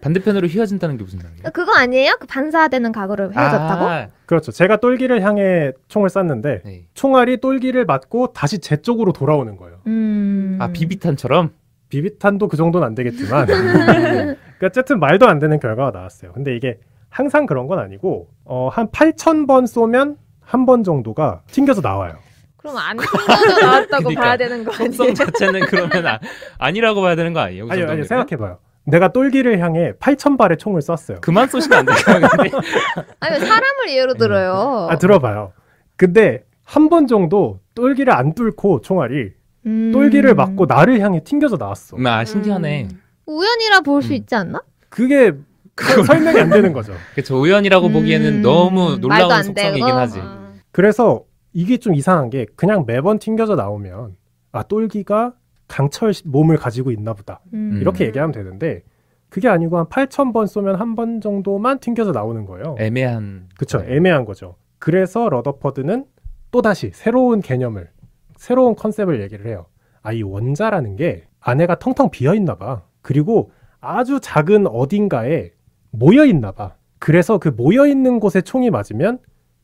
반대편으로 휘어진다는 게 무슨 말이에요? 그거 아니에요? 그 반사되는 각으로 헤어졌다고? 아, 그렇죠. 제가 똘기를 향해 총을 쐈는데 네. 총알이 똘기를 맞고 다시 제 쪽으로 돌아오는 거예요. 음... 아 비비탄처럼? 비비탄도 그 정도는 안 되겠지만 (laughs) 그러니까 어쨌든 말도 안 되는 결과가 나왔어요. 근데 이게 항상 그런 건 아니고 어, 한 8,000번 쏘면 한 번 정도가 튕겨서 나와요. 그럼 안 끊어져 (laughs) 나왔다고 그러니까, 봐야 되는 거 아니에요? 자체는 그러면 아, 아니라고 봐야 되는 거 아니에요? 아니요, 아니요. 생각해봐요. 내가 똘기를 향해 8,000발의 총을 쐈어요. 그만 쏘시면 안 돼요. (laughs) 아니, 사람을 예로 음. 들어요. 아, 들어봐요. 근데 한 번 정도 똘기를 안 뚫고 총알이 음... 똘기를 맞고 나를 향해 튕겨져 나왔어. 음, 아, 신기하네. 음... 우연이라 볼수 음. 있지 않나? 그게 그 설명이 안 되는 (laughs) 거죠. 그렇죠. 우연이라고 보기에는 음, 너무 놀라운 속성이긴 하지. 아. 그래서 이게 좀 이상한 게 그냥 매번 튕겨져 나오면 아 똘기가 강철 몸을 가지고 있나 보다 음. 이렇게 얘기하면 되는데 그게 아니고 한8천번 쏘면 한 번 정도만 튕겨져 나오는 거예요. 애매한. 그쵸. 네. 애매한 거죠. 그래서 러더퍼드는 또다시 새로운 개념을, 새로운 컨셉을 얘기를 해요. 아, 이 원자라는 게 안에가 텅텅 비어있나 봐. 그리고 아주 작은 어딘가에 모여있나 봐. 그래서 그 모여있는 곳에 총이 맞으면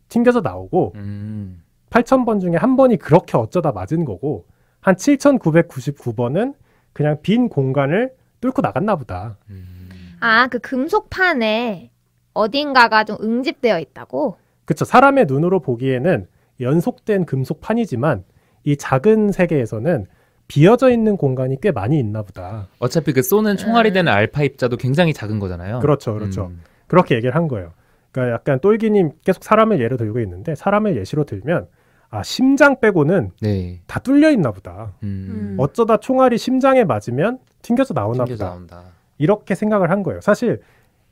튕겨져 나오고, 음. 8,000번 중에 한 번이 그렇게 어쩌다 맞은 거고 한 7,999번은 그냥 빈 공간을 뚫고 나갔나 보다. 음. 아, 그 금속판에 어딘가가 좀 응집되어 있다고? 그쵸. 사람의 눈으로 보기에는 연속된 금속판이지만 이 작은 세계에서는 비어져 있는 공간이 꽤 많이 있나 보다. 어차피 그 쏘는 총알이 음. 되는 알파 입자도 굉장히 작은 거잖아요. 그렇죠. 그렇죠. 음. 그렇게 얘기를 한 거예요. 그러니까 약간 똘기님 계속 사람을 예로 들고 있는데 사람을 예시로 들면 아 심장 빼고는 네. 다 뚫려 있나 보다. 음. 어쩌다 총알이 심장에 맞으면 튕겨서 나오나 튕겨서 보다. 나온다. 이렇게 생각을 한 거예요. 사실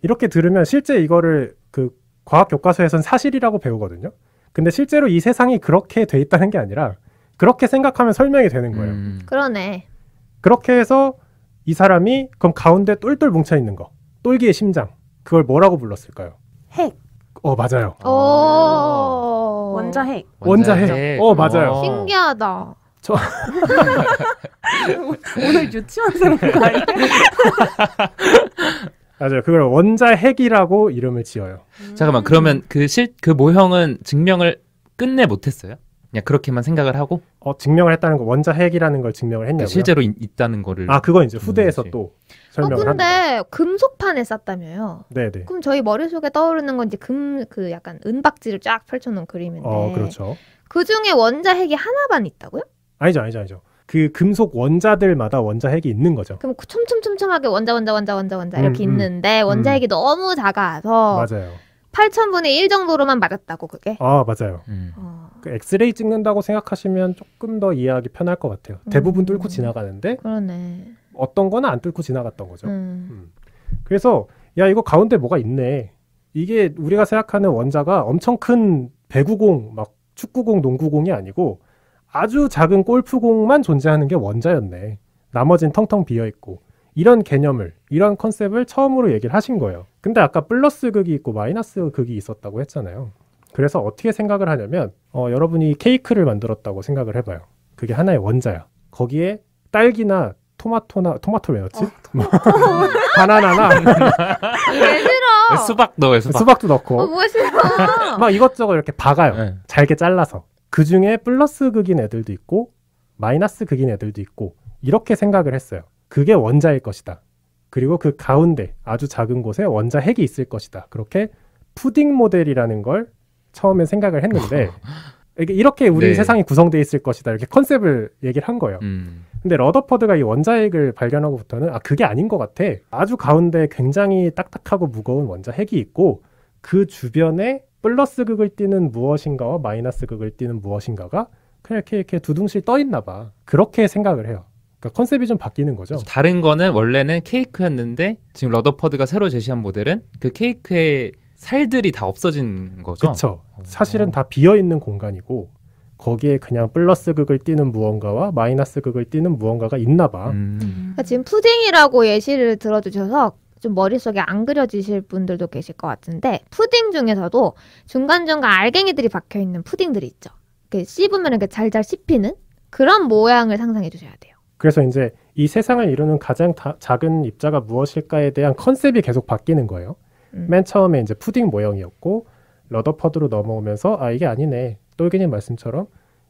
이렇게 들으면 실제 이거를 그 과학 교과서에선 사실이라고 배우거든요. 근데 실제로 이 세상이 그렇게 돼 있다는 게 아니라 그렇게 생각하면 설명이 되는 거예요. 음. 그러네. 그렇게 해서 이 사람이 그럼 가운데 똘똘 뭉쳐 있는 거, 똘기의 심장, 그걸 뭐라고 불렀을까요? 핵. 어 맞아요. 오~ 원자핵. 원자핵. 원자핵. 어 맞아요. 어. 신기하다. 저 (laughs) 오늘 유치원생 온거 아니에 맞아요. 그걸 원자핵이라고 이름을 지어요. 음. 잠깐만 그러면 그실그 그 모형은 증명을 끝내 못했어요? 그냥 그렇게만 생각을 하고 어 증명을 했다는 거 원자핵이라는 걸 증명을 그러니까 했냐고요? 실제로 있, 다는 거를 아 그건 이제 음, 후대에서 또 설명을 어, 근데 합니다. 금속판에 쌌다며요? 네네. 그럼 저희 머릿속에 떠오르는 건 이제 금 그 약간 은박지를 쫙 펼쳐놓은 그림인데. 어, 그렇죠. 그 중에 원자 핵이 하나만 있다고요? 아니죠, 아니죠, 아니죠. 그 금속 원자들마다 원자 핵이 있는 거죠. 그럼 촘촘촘촘하게 원자 원자 원자 원자 원자 음, 이렇게 음, 음. 있는데 음. 원자 핵이 너무 작아서 맞아요. 8,000분의 1 정도로만 맞았다고 그게? 아 맞아요. 음. 어. 그 엑스레이 찍는다고 생각하시면 조금 더 이해하기 편할 것 같아요. 대부분 뚫고 지나가는데 그러네. 어떤 거는 안 뚫고 지나갔던 거죠. 음. 음. 그래서 야 이거 가운데 뭐가 있네. 이게 우리가 생각하는 원자가 엄청 큰 배구공, 막 축구공, 농구공이 아니고 아주 작은 골프공만 존재하는 게 원자였네. 나머진 텅텅 비어 있고 이런 개념을, 이런 컨셉을 처음으로 얘기를 하신 거예요. 근데 아까 플러스 극이 있고 마이너스 극이 있었다고 했잖아요. 그래서 어떻게 생각을 하냐면 어, 여러분이 케이크를 만들었다고 생각을 해봐요. 그게 하나의 원자야. 거기에 딸기나 토마토나 토마토 왜 넣지? 어, 토마토. (laughs) 바나나나 왜 수박 넣어요. 수박. 수박도 넣고. 어, 뭐 싫어? (laughs) 막 이것저것 이렇게 박아요. 네. 잘게 잘라서 그 중에 플러스 극인 애들도 있고 마이너스 극인 애들도 있고 이렇게 생각을 했어요. 그게 원자일 것이다. 그리고 그 가운데 아주 작은 곳에 원자 핵이 있을 것이다. 그렇게 푸딩 모델이라는 걸 처음에 생각을 했는데 (laughs) 이렇게 우리 네. 세상이 구성되어 있을 것이다 이렇게 컨셉을 얘기를 한 거예요. 음. 근데 러더퍼드가 이 원자핵을 발견하고부터는 아 그게 아닌 것 같아. 아주 가운데 굉장히 딱딱하고 무거운 원자핵이 있고 그 주변에 플러스 극을 띠는 무엇인가와 마이너스 극을 띠는 무엇인가가 그냥 이렇게 이렇게 두둥실 떠 있나 봐. 그렇게 생각을 해요. 그러니까 컨셉이 좀 바뀌는 거죠. 다른 거는 원래는 케이크였는데 지금 러더퍼드가 새로 제시한 모델은 그 케이크의 살들이 다 없어진 거죠. 그렇죠. 사실은 다 비어 있는 공간이고 거기에 그냥 플러스 극을 띠는 무언가와 마이너스 극을 띠는 무언가가 있나 봐. 음. 그러니까 지금 푸딩이라고 예시를 들어주셔서 좀 머릿속에 안 그려지실 분들도 계실 것 같은데 푸딩 중에서도 중간중간 알갱이들이 박혀있는 푸딩들이 있죠. 씹으면 이렇게 잘잘 씹히는 그런 모양을 상상해 주셔야 돼요. 그래서 이제 이 세상을 이루는 가장 다, 작은 입자가 무엇일까에 대한 컨셉이 계속 바뀌는 거예요. 음. 맨 처음에 이제 푸딩 모형이었고 러더퍼드로 넘어오면서 아 이게 아니네 똘기님 말씀처럼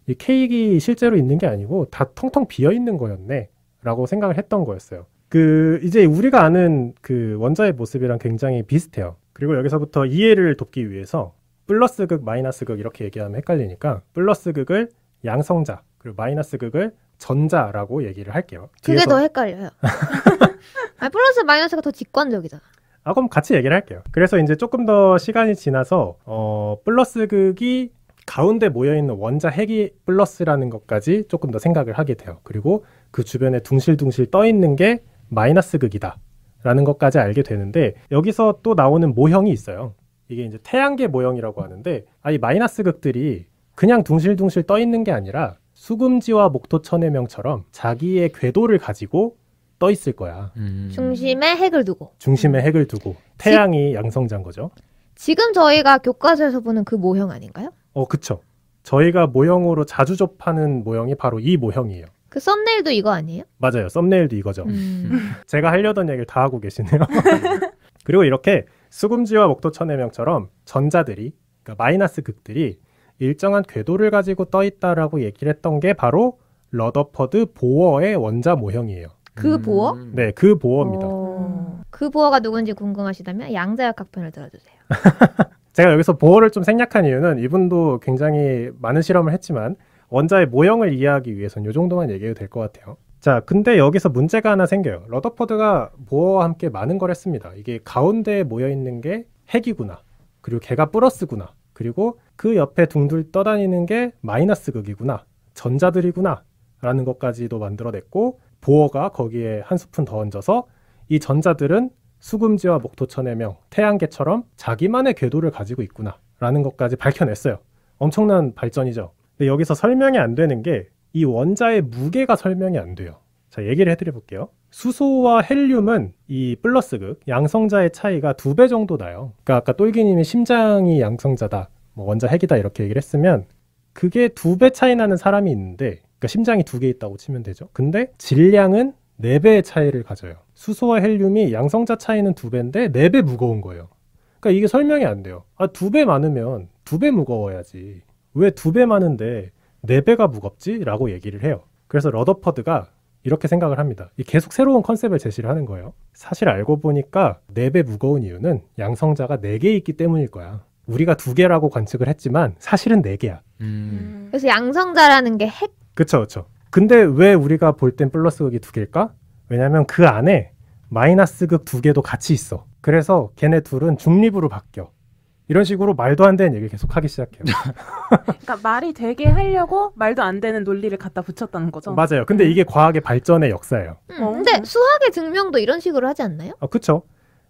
이케이크 실제로 있는 게 아니고 다 텅텅 비어 있는 거였네 라고 생각을 했던 거였어요. 그 이제 우리가 아는 그 원자의 모습이랑 굉장히 비슷해요. 그리고 여기서부터 이해를 돕기 위해서 플러스 극 마이너스 극 이렇게 얘기하면 헷갈리니까 플러스 극을 양성자 그리고 마이너스 극을 전자라고 얘기를 할게요. 그게 뒤에서... 더 헷갈려요. (laughs) 아니 플러스 마이너스가 더 직관적이다. 아 그럼 같이 얘기를 할게요. 그래서 이제 조금 더 시간이 지나서 어 플러스 극이 가운데 모여있는 원자 핵이 플러스라는 것까지 조금 더 생각을 하게 돼요. 그리고 그 주변에 둥실둥실 떠있는 게 마이너스 극이다. 라는 것까지 알게 되는데 여기서 또 나오는 모형이 있어요. 이게 이제 태양계 모형이라고 하는데 아이 마이너스 극들이 그냥 둥실둥실 떠있는 게 아니라 수금지와 목토천해명처럼 자기의 궤도를 가지고 떠 있을 거야. 음. 중심에 핵을 두고. 중심에 핵을 두고 태양이 지... 양성자인 거죠. 지금 저희가 교과서에서 보는 그 모형 아닌가요? 어, 그쵸. 저희가 모형으로 자주 접하는 모형이 바로 이 모형이에요. 그 썸네일도 이거 아니에요? 맞아요. 썸네일도 이거죠. 음. (laughs) 제가 하려던 얘기를 다 하고 계시네요. (laughs) 그리고 이렇게 수금지와 목도천해명처럼 전자들이, 그러니까 마이너스 극들이 일정한 궤도를 가지고 떠 있다라고 얘기를 했던 게 바로 러더퍼드 보어의 원자 모형이에요. 그 음. 보어? 네, 그 보어입니다. 오. 그 보어가 누군지 궁금하시다면 양자역학편을 들어주세요. (laughs) 제가 여기서 보호를 좀 생략한 이유는 이분도 굉장히 많은 실험을 했지만 원자의 모형을 이해하기 위해선 이 정도만 얘기해도 될 것 같아요. 자, 근데 여기서 문제가 하나 생겨요. 러더퍼드가 보어와 함께 많은 걸 했습니다. 이게 가운데에 모여 있는 게 핵이구나. 그리고 걔가 플러스구나. 그리고 그 옆에 둥둘 떠다니는 게 마이너스 극이구나. 전자들이구나. 라는 것까지도 만들어냈고, 보어가 거기에 한 스푼 더 얹어서 이 전자들은 수금지와 목토천의 명, 태양계처럼 자기만의 궤도를 가지고 있구나 라는 것까지 밝혀냈어요. 엄청난 발전이죠. 근데 여기서 설명이 안 되는 게 이 원자의 무게가 설명이 안 돼요. 자, 얘기를 해드려 볼게요. 수소와 헬륨은 이 플러스 극, 양성자의 차이가 두 배 정도 나요. 그러니까 아까 똘기님이 심장이 양성자다, 뭐 원자 핵이다 이렇게 얘기를 했으면 그게 두 배 차이 나는 사람이 있는데, 그러니까 심장이 두 개 있다고 치면 되죠. 근데 질량은 네 배의 차이를 가져요. 수소와 헬륨이 양성자 차이는 두 배인데 네 배 무거운 거예요. 그러니까 이게 설명이 안 돼요. 아, 두 배 많으면 두 배 무거워야지. 왜 두 배 많은데 네 배가 무겁지? 라고 얘기를 해요. 그래서 러더퍼드가 이렇게 생각을 합니다. 계속 새로운 컨셉을 제시를 하는 거예요. 사실 알고 보니까 네 배 무거운 이유는 양성자가 네 개 있기 때문일 거야. 우리가 두 개라고 관측을 했지만 사실은 네 개야. 음. 그래서 양성자라는 게 핵? 그쵸, 그쵸. 근데 왜 우리가 볼 땐 플러스 극이 두 개일까? 왜냐면 하그 안에 마이너스극 두 개도 같이 있어. 그래서 걔네 둘은 중립으로 바뀌어. 이런 식으로 말도 안 되는 얘기 계속 하기 시작해요. (laughs) 그러니까 말이 되게 하려고 말도 안 되는 논리를 갖다 붙였다는 거죠. 맞아요. 근데 음. 이게 과학의 발전의 역사예요. 음, 어. 근데 수학의 증명도 이런 식으로 하지 않나요? 아, 그렇죠.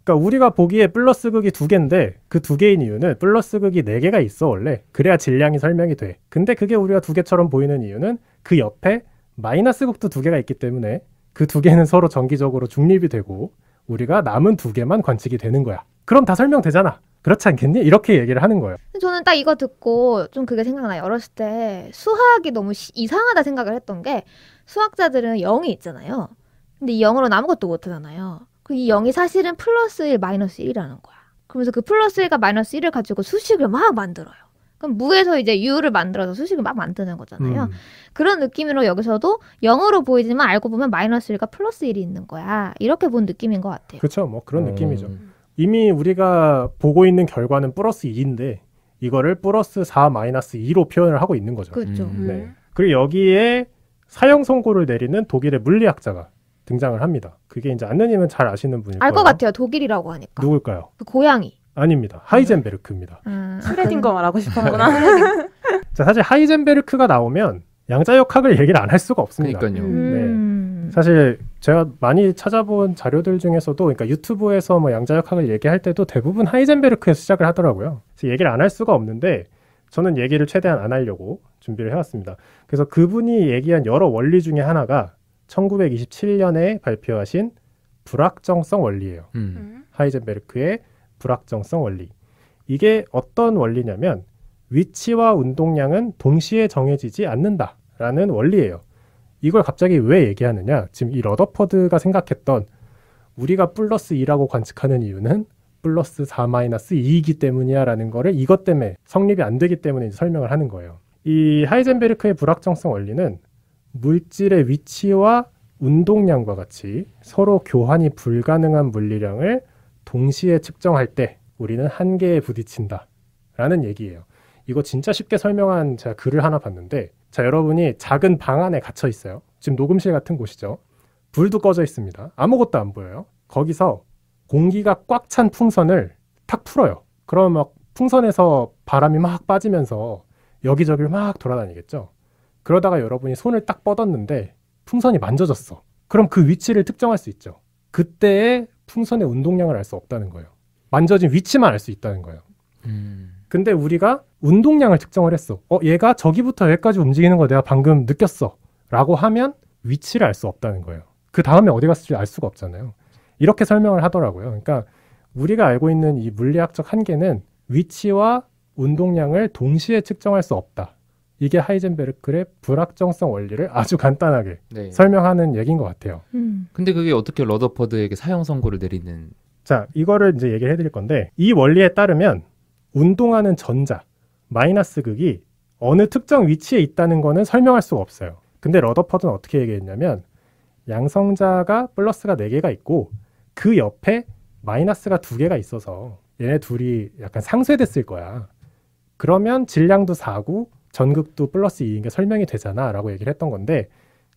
그러니까 우리가 보기에 플러스극이 두 개인데 그 두 개인 이유는 플러스극이 네 개가 있어 원래. 그래야 질량이 설명이 돼. 근데 그게 우리가 두 개처럼 보이는 이유는 그 옆에 마이너스극도 두 개가 있기 때문에 그두 개는 서로 정기적으로 중립이 되고 우리가 남은 두 개만 관측이 되는 거야. 그럼 다 설명되잖아. 그렇지 않겠니? 이렇게 얘기를 하는 거예요. 저는 딱 이거 듣고 좀 그게 생각나요. 어렸을 때 수학이 너무 시, 이상하다 생각을 했던 게 수학자들은 0이 있잖아요. 근데 이0으로 아무것도 못하잖아요. 그 이 0이 사실은 플러스 1, 마이너스 1이라는 거야. 그러면서 그 플러스 1과 마이너스 1을 가지고 수식을 막 만들어요. 그럼 무에서 이제 유를 만들어서 수식을 막 만드는 거잖아요. 음. 그런 느낌으로 여기서도 0으로 보이지만 알고 보면 마이너스 1과 플러스 1이 있는 거야. 이렇게 본 느낌인 것 같아요. 그렇죠. 뭐 그런 음. 느낌이죠. 이미 우리가 보고 있는 결과는 플러스 2인데 이거를 플러스 4 마이너스 2로 표현을 하고 있는 거죠. 그렇죠. 음. 네. 그리고 여기에 사형 선고를 내리는 독일의 물리학자가 등장을 합니다. 그게 이제 안느님은 잘 아시는 분일 거예요. 알 것 같아요. 독일이라고 하니까. 누굴까요? 그 고양이. 아닙니다. 음. 하이젠베르크입니다. 음, 레딩거 말하고 싶었구나. (laughs) 자, 사실 하이젠베르크가 나오면 양자역학을 얘기를 안 할 수가 없습니다. 그러니까요. 네. 음. 네. 사실 제가 많이 찾아본 자료들 중에서도 그러니까 유튜브에서 뭐 양자역학을 얘기할 때도 대부분 하이젠베르크에서 시작을 하더라고요. 그래서 얘기를 안 할 수가 없는데 저는 얘기를 최대한 안 하려고 준비를 해왔습니다. 그래서 그분이 얘기한 여러 원리 중에 하나가 1927년에 발표하신 불확정성 원리예요. 음. 음. 하이젠베르크의 불확정성 원리. 이게 어떤 원리냐면 위치와 운동량은 동시에 정해지지 않는다라는 원리예요. 이걸 갑자기 왜 얘기하느냐? 지금 이 러더퍼드가 생각했던 우리가 플러스 2라고 관측하는 이유는 플러스 4 마이너스 2이기 때문이야라는 거를 이것 때문에 성립이 안 되기 때문에 설명을 하는 거예요. 이 하이젠베르크의 불확정성 원리는 물질의 위치와 운동량과 같이 서로 교환이 불가능한 물리량을 동시에 측정할 때 우리는 한계에 부딪힌다. 라는 얘기예요. 이거 진짜 쉽게 설명한 제가 글을 하나 봤는데, 자, 여러분이 작은 방 안에 갇혀 있어요. 지금 녹음실 같은 곳이죠. 불도 꺼져 있습니다. 아무것도 안 보여요. 거기서 공기가 꽉 찬 풍선을 탁 풀어요. 그럼 막 풍선에서 바람이 막 빠지면서 여기저기를 막 돌아다니겠죠. 그러다가 여러분이 손을 딱 뻗었는데 풍선이 만져졌어. 그럼 그 위치를 특정할 수 있죠. 그때의 풍선의 운동량을 알 수 없다는 거예요. 만져진 위치만 알 수 있다는 거예요. 음. 근데 우리가 운동량을 측정을 했어. 어, 얘가 저기부터 여기까지 움직이는 거 내가 방금 느꼈어. 라고 하면 위치를 알 수 없다는 거예요. 그 다음에 어디 갔을지 알 수가 없잖아요. 이렇게 설명을 하더라고요. 그러니까 우리가 알고 있는 이 물리학적 한계는 위치와 운동량을 동시에 측정할 수 없다. 이게 하이젠베르크의 불확정성 원리를 아주 간단하게 네. 설명하는 얘기인 것 같아요. 음. 근데 그게 어떻게 러더퍼드에게 사형 선고를 내리는? 자, 이거를 이제 얘기를 해드릴 건데 이 원리에 따르면 운동하는 전자 마이너스 극이 어느 특정 위치에 있다는 거는 설명할 수가 없어요. 근데 러더퍼드는 어떻게 얘기했냐면 양성자가 플러스가 네개가 있고 그 옆에 마이너스가 두개가 있어서 얘네 둘이 약간 상쇄됐을 거야. 그러면 질량도 4고 전극도 플러스 2인 게 설명이 되잖아 라고 얘기를 했던 건데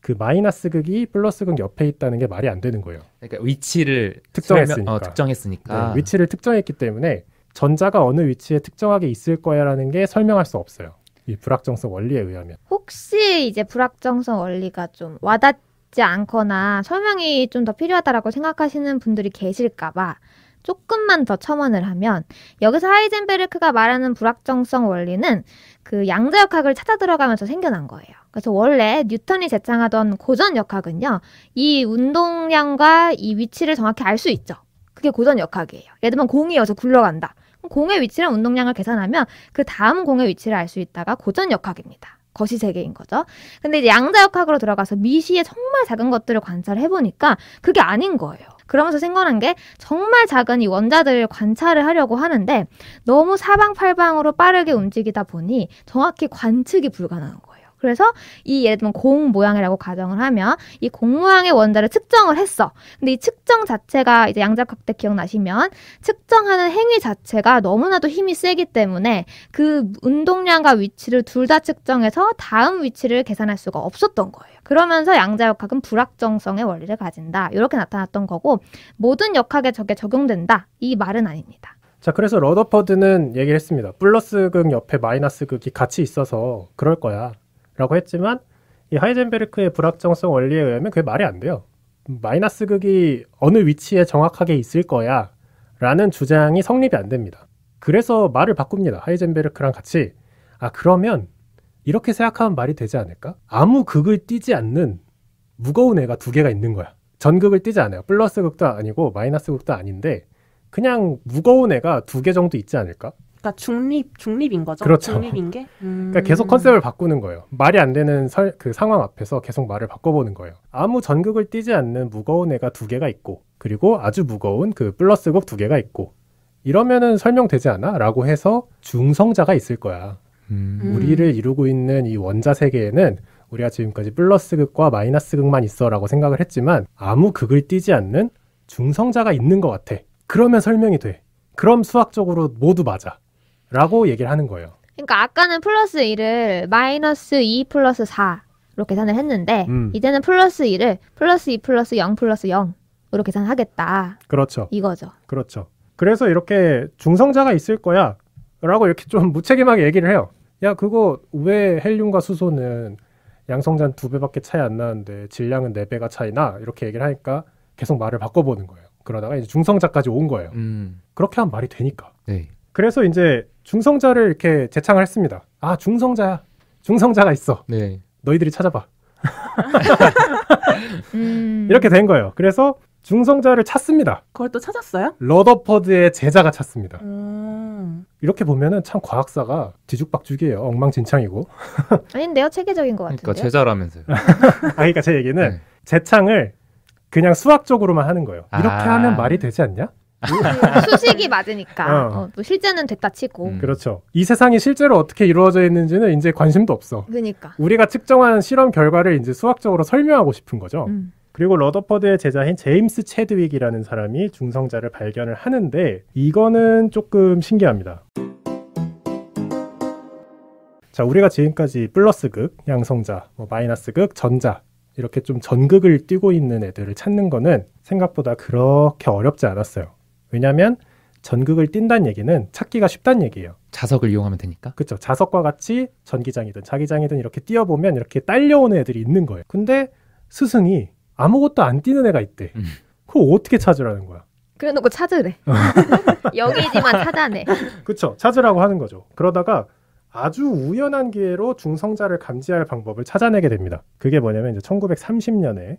그 마이너스 극이 플러스 극 옆에 있다는 게 말이 안 되는 거예요. 그러니까 위치를 특정했으니까. 어, 특정했으니까. 네, 위치를 특정했기 때문에 전자가 어느 위치에 특정하게 있을 거야라는 게 설명할 수 없어요. 이 불확정성 원리에 의하면. 혹시 이제 불확정성 원리가 좀 와닿지 않거나 설명이 좀 더 필요하다라고 생각하시는 분들이 계실까봐 조금만 더 첨언을 하면 여기서 하이젠베르크가 말하는 불확정성 원리는 그 양자역학을 찾아 들어가면서 생겨난 거예요. 그래서 원래 뉴턴이 제창하던 고전역학은요, 이 운동량과 이 위치를 정확히 알 수 있죠. 그게 고전역학이에요. 예를 들면 공이 여기서 굴러간다. 공의 위치랑 운동량을 계산하면 그 다음 공의 위치를 알 수 있다가 고전역학입니다. 거시 세계인 거죠. 근데 이제 양자역학으로 들어가서 미시의 정말 작은 것들을 관찰해 보니까 그게 아닌 거예요. 그러면서 생각난 게 정말 작은 이 원자들을 관찰을 하려고 하는데 너무 사방팔방으로 빠르게 움직이다 보니 정확히 관측이 불가능한 거예요. 그래서 이 예를 들면 공 모양이라고 가정을 하면 이 공 모양의 원자를 측정을 했어. 근데 이 측정 자체가 이제 양자각 때 기억나시면 측정하는 행위 자체가 너무나도 힘이 세기 때문에 그 운동량과 위치를 둘 다 측정해서 다음 위치를 계산할 수가 없었던 거예요. 그러면서 양자역학은 불확정성의 원리를 가진다. 이렇게 나타났던 거고 모든 역학에 저게 적용된다. 이 말은 아닙니다. 자, 그래서 러더퍼드는 얘기를 했습니다. 플러스 극 그 옆에 마이너스 극이 그 같이 있어서 그럴 거야. 라고 했지만 이 하이젠베르크의 불확정성 원리에 의하면 그게 말이 안 돼요. 마이너스 극이 어느 위치에 정확하게 있을 거야 라는 주장이 성립이 안 됩니다. 그래서 말을 바꿉니다. 하이젠베르크랑 같이. 아, 그러면 이렇게 생각하면 말이 되지 않을까? 아무 극을 띄지 않는 무거운 애가 두 개가 있는 거야. 전극을 띄지 않아요. 플러스 극도 아니고 마이너스 극도 아닌데 그냥 무거운 애가 두 개 정도 있지 않을까? 그러니까 중립 중립인 거죠. 그렇죠. 중립인 게. 음... (laughs) 그러니까 계속 음. 컨셉을 바꾸는 거예요. 말이 안 되는 설, 그 상황 앞에서 계속 말을 바꿔보는 거예요. 아무 전극을 띄지 않는 무거운 애가 두 개가 있고 그리고 아주 무거운 그플러스극 두 개가 있고 이러면은 설명되지 않아?라고 해서 중성자가 있을 거야. 음... 우리를 이루고 있는 이 원자 세계에는 우리가 지금까지 플러스극과 마이너스극만 있어라고 생각을 했지만 아무 극을 띄지 않는 중성자가 있는 것 같아. 그러면 설명이 돼. 그럼 수학적으로 모두 맞아. 라고 얘기를 하는 거예요. 그러니까 아까는 플러스 1을 마이너스 2 플러스 4이 계산을 했는데 음. 이제는 플러스 1을 플러스 2 플러스 0 플러스 0으로 계산하겠다. 그렇죠. 이거죠. 그렇죠. 그래서 이렇게 중성자가 있을 거야 라고 이렇게 좀 무책임하게 얘기를 해요. 야 그거 왜 헬륨과 수소는 양성자는 두 배밖에 차이 안 나는데 질량은 네 배가 차이나 이렇게 얘기를 하니까 계속 말을 바꿔보는 거예요. 그러다가 이제 중성자까지 온 거예요. 음. 그렇게 하면 말이 되니까. 네. 그래서 이제 중성자를 이렇게 재창을 했습니다. 아, 중성자야. 중성자가 있어. 네. 너희들이 찾아봐. (laughs) 음. 이렇게 된 거예요. 그래서 중성자를 찾습니다. 그걸 또 찾았어요? 러더퍼드의 제자가 찾습니다. 음. 이렇게 보면은 참 과학사가 뒤죽박죽이에요. 엉망진창이고. (laughs) 아닌데요? 체계적인 것같아요 그러니까 제자라면서요. (laughs) 아, 그러니까 제 얘기는 네. 재창을 그냥 수학적으로만 하는 거예요. 이렇게 아. 하면 말이 되지 않냐? 음, 수식이 맞으니까. 어. 어, 또 실제는 됐다 치고. 음. 그렇죠. 이 세상이 실제로 어떻게 이루어져 있는지는 이제 관심도 없어. 그러니까. 우리가 측정한 실험 결과를 이제 수학적으로 설명하고 싶은 거죠. 음. 그리고 러더퍼드의 제자인 제임스 체드윅이라는 사람이 중성자를 발견을 하는데 이거는 조금 신기합니다. 자, 우리가 지금까지 플러스 극, 양성자, 뭐 마이너스 극, 전자 이렇게 좀 전극을 띄고 있는 애들을 찾는 거는 생각보다 그렇게 어렵지 않았어요. 왜냐하면 전극을 뛴다는 얘기는 찾기가 쉽다는 얘기예요. 자석을 이용하면 되니까. 그렇죠. 자석과 같이 전기장이든 자기장이든 이렇게 뛰어보면 이렇게 딸려오는 애들이 있는 거예요. 근데 스승이 아무것도 안 뛰는 애가 있대. 음. 그걸 어떻게 찾으라는 거야? 그래놓고 찾으래. (laughs) 여기지만 찾아내. 그렇죠. 찾으라고 하는 거죠. 그러다가 아주 우연한 기회로 중성자를 감지할 방법을 찾아내게 됩니다. 그게 뭐냐면 이제 1930년에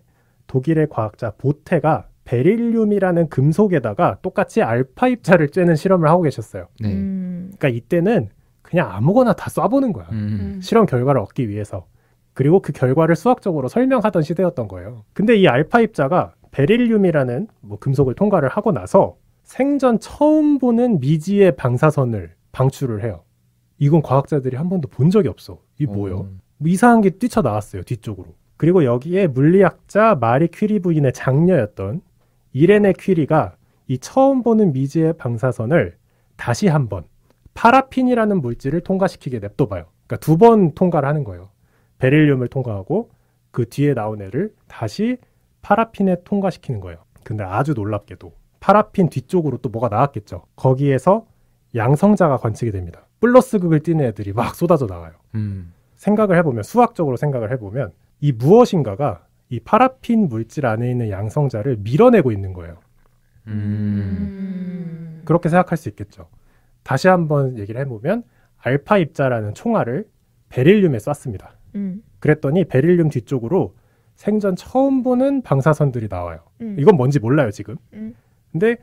독일의 과학자 보테가 베릴륨이라는 금속에다가 똑같이 알파 입자를 쬐는 실험을 하고 계셨어요. 네. 음. 그러니까 이때는 그냥 아무거나 다 쏴보는 거야. 음. 음. 실험 결과를 얻기 위해서. 그리고 그 결과를 수학적으로 설명하던 시대였던 거예요. 근데 이 알파 입자가 베릴륨이라는 뭐 금속을 통과를 하고 나서 생전 처음 보는 미지의 방사선을 방출을 해요. 이건 과학자들이 한 번도 본 적이 없어. 이 뭐요? 예 어. 뭐 이상한 게 뛰쳐나왔어요, 뒤쪽으로. 그리고 여기에 물리학자 마리 퀴리 부인의 장녀였던 이레네 퀴리가 이 처음 보는 미지의 방사선을 다시 한 번 파라핀이라는 물질을 통과시키게 냅둬봐요. 그러니까 두 번 통과를 하는 거예요. 베릴륨을 통과하고 그 뒤에 나온 애를 다시 파라핀에 통과시키는 거예요. 근데 아주 놀랍게도 파라핀 뒤쪽으로 또 뭐가 나왔겠죠. 거기에서 양성자가 관측이 됩니다. 플러스 극을 띠는 애들이 막 쏟아져 나와요. 음. 생각을 해보면 수학적으로 생각을 해보면 이 무엇인가가 이 파라핀 물질 안에 있는 양성자를 밀어내고 있는 거예요. 음... 그렇게 생각할 수 있겠죠. 다시 한번 얘기를 해보면 알파 입자라는 총알을 베릴륨에 쐈습니다. 음. 그랬더니 베릴륨 뒤쪽으로 생전 처음 보는 방사선들이 나와요. 음. 이건 뭔지 몰라요 지금. 음. 근데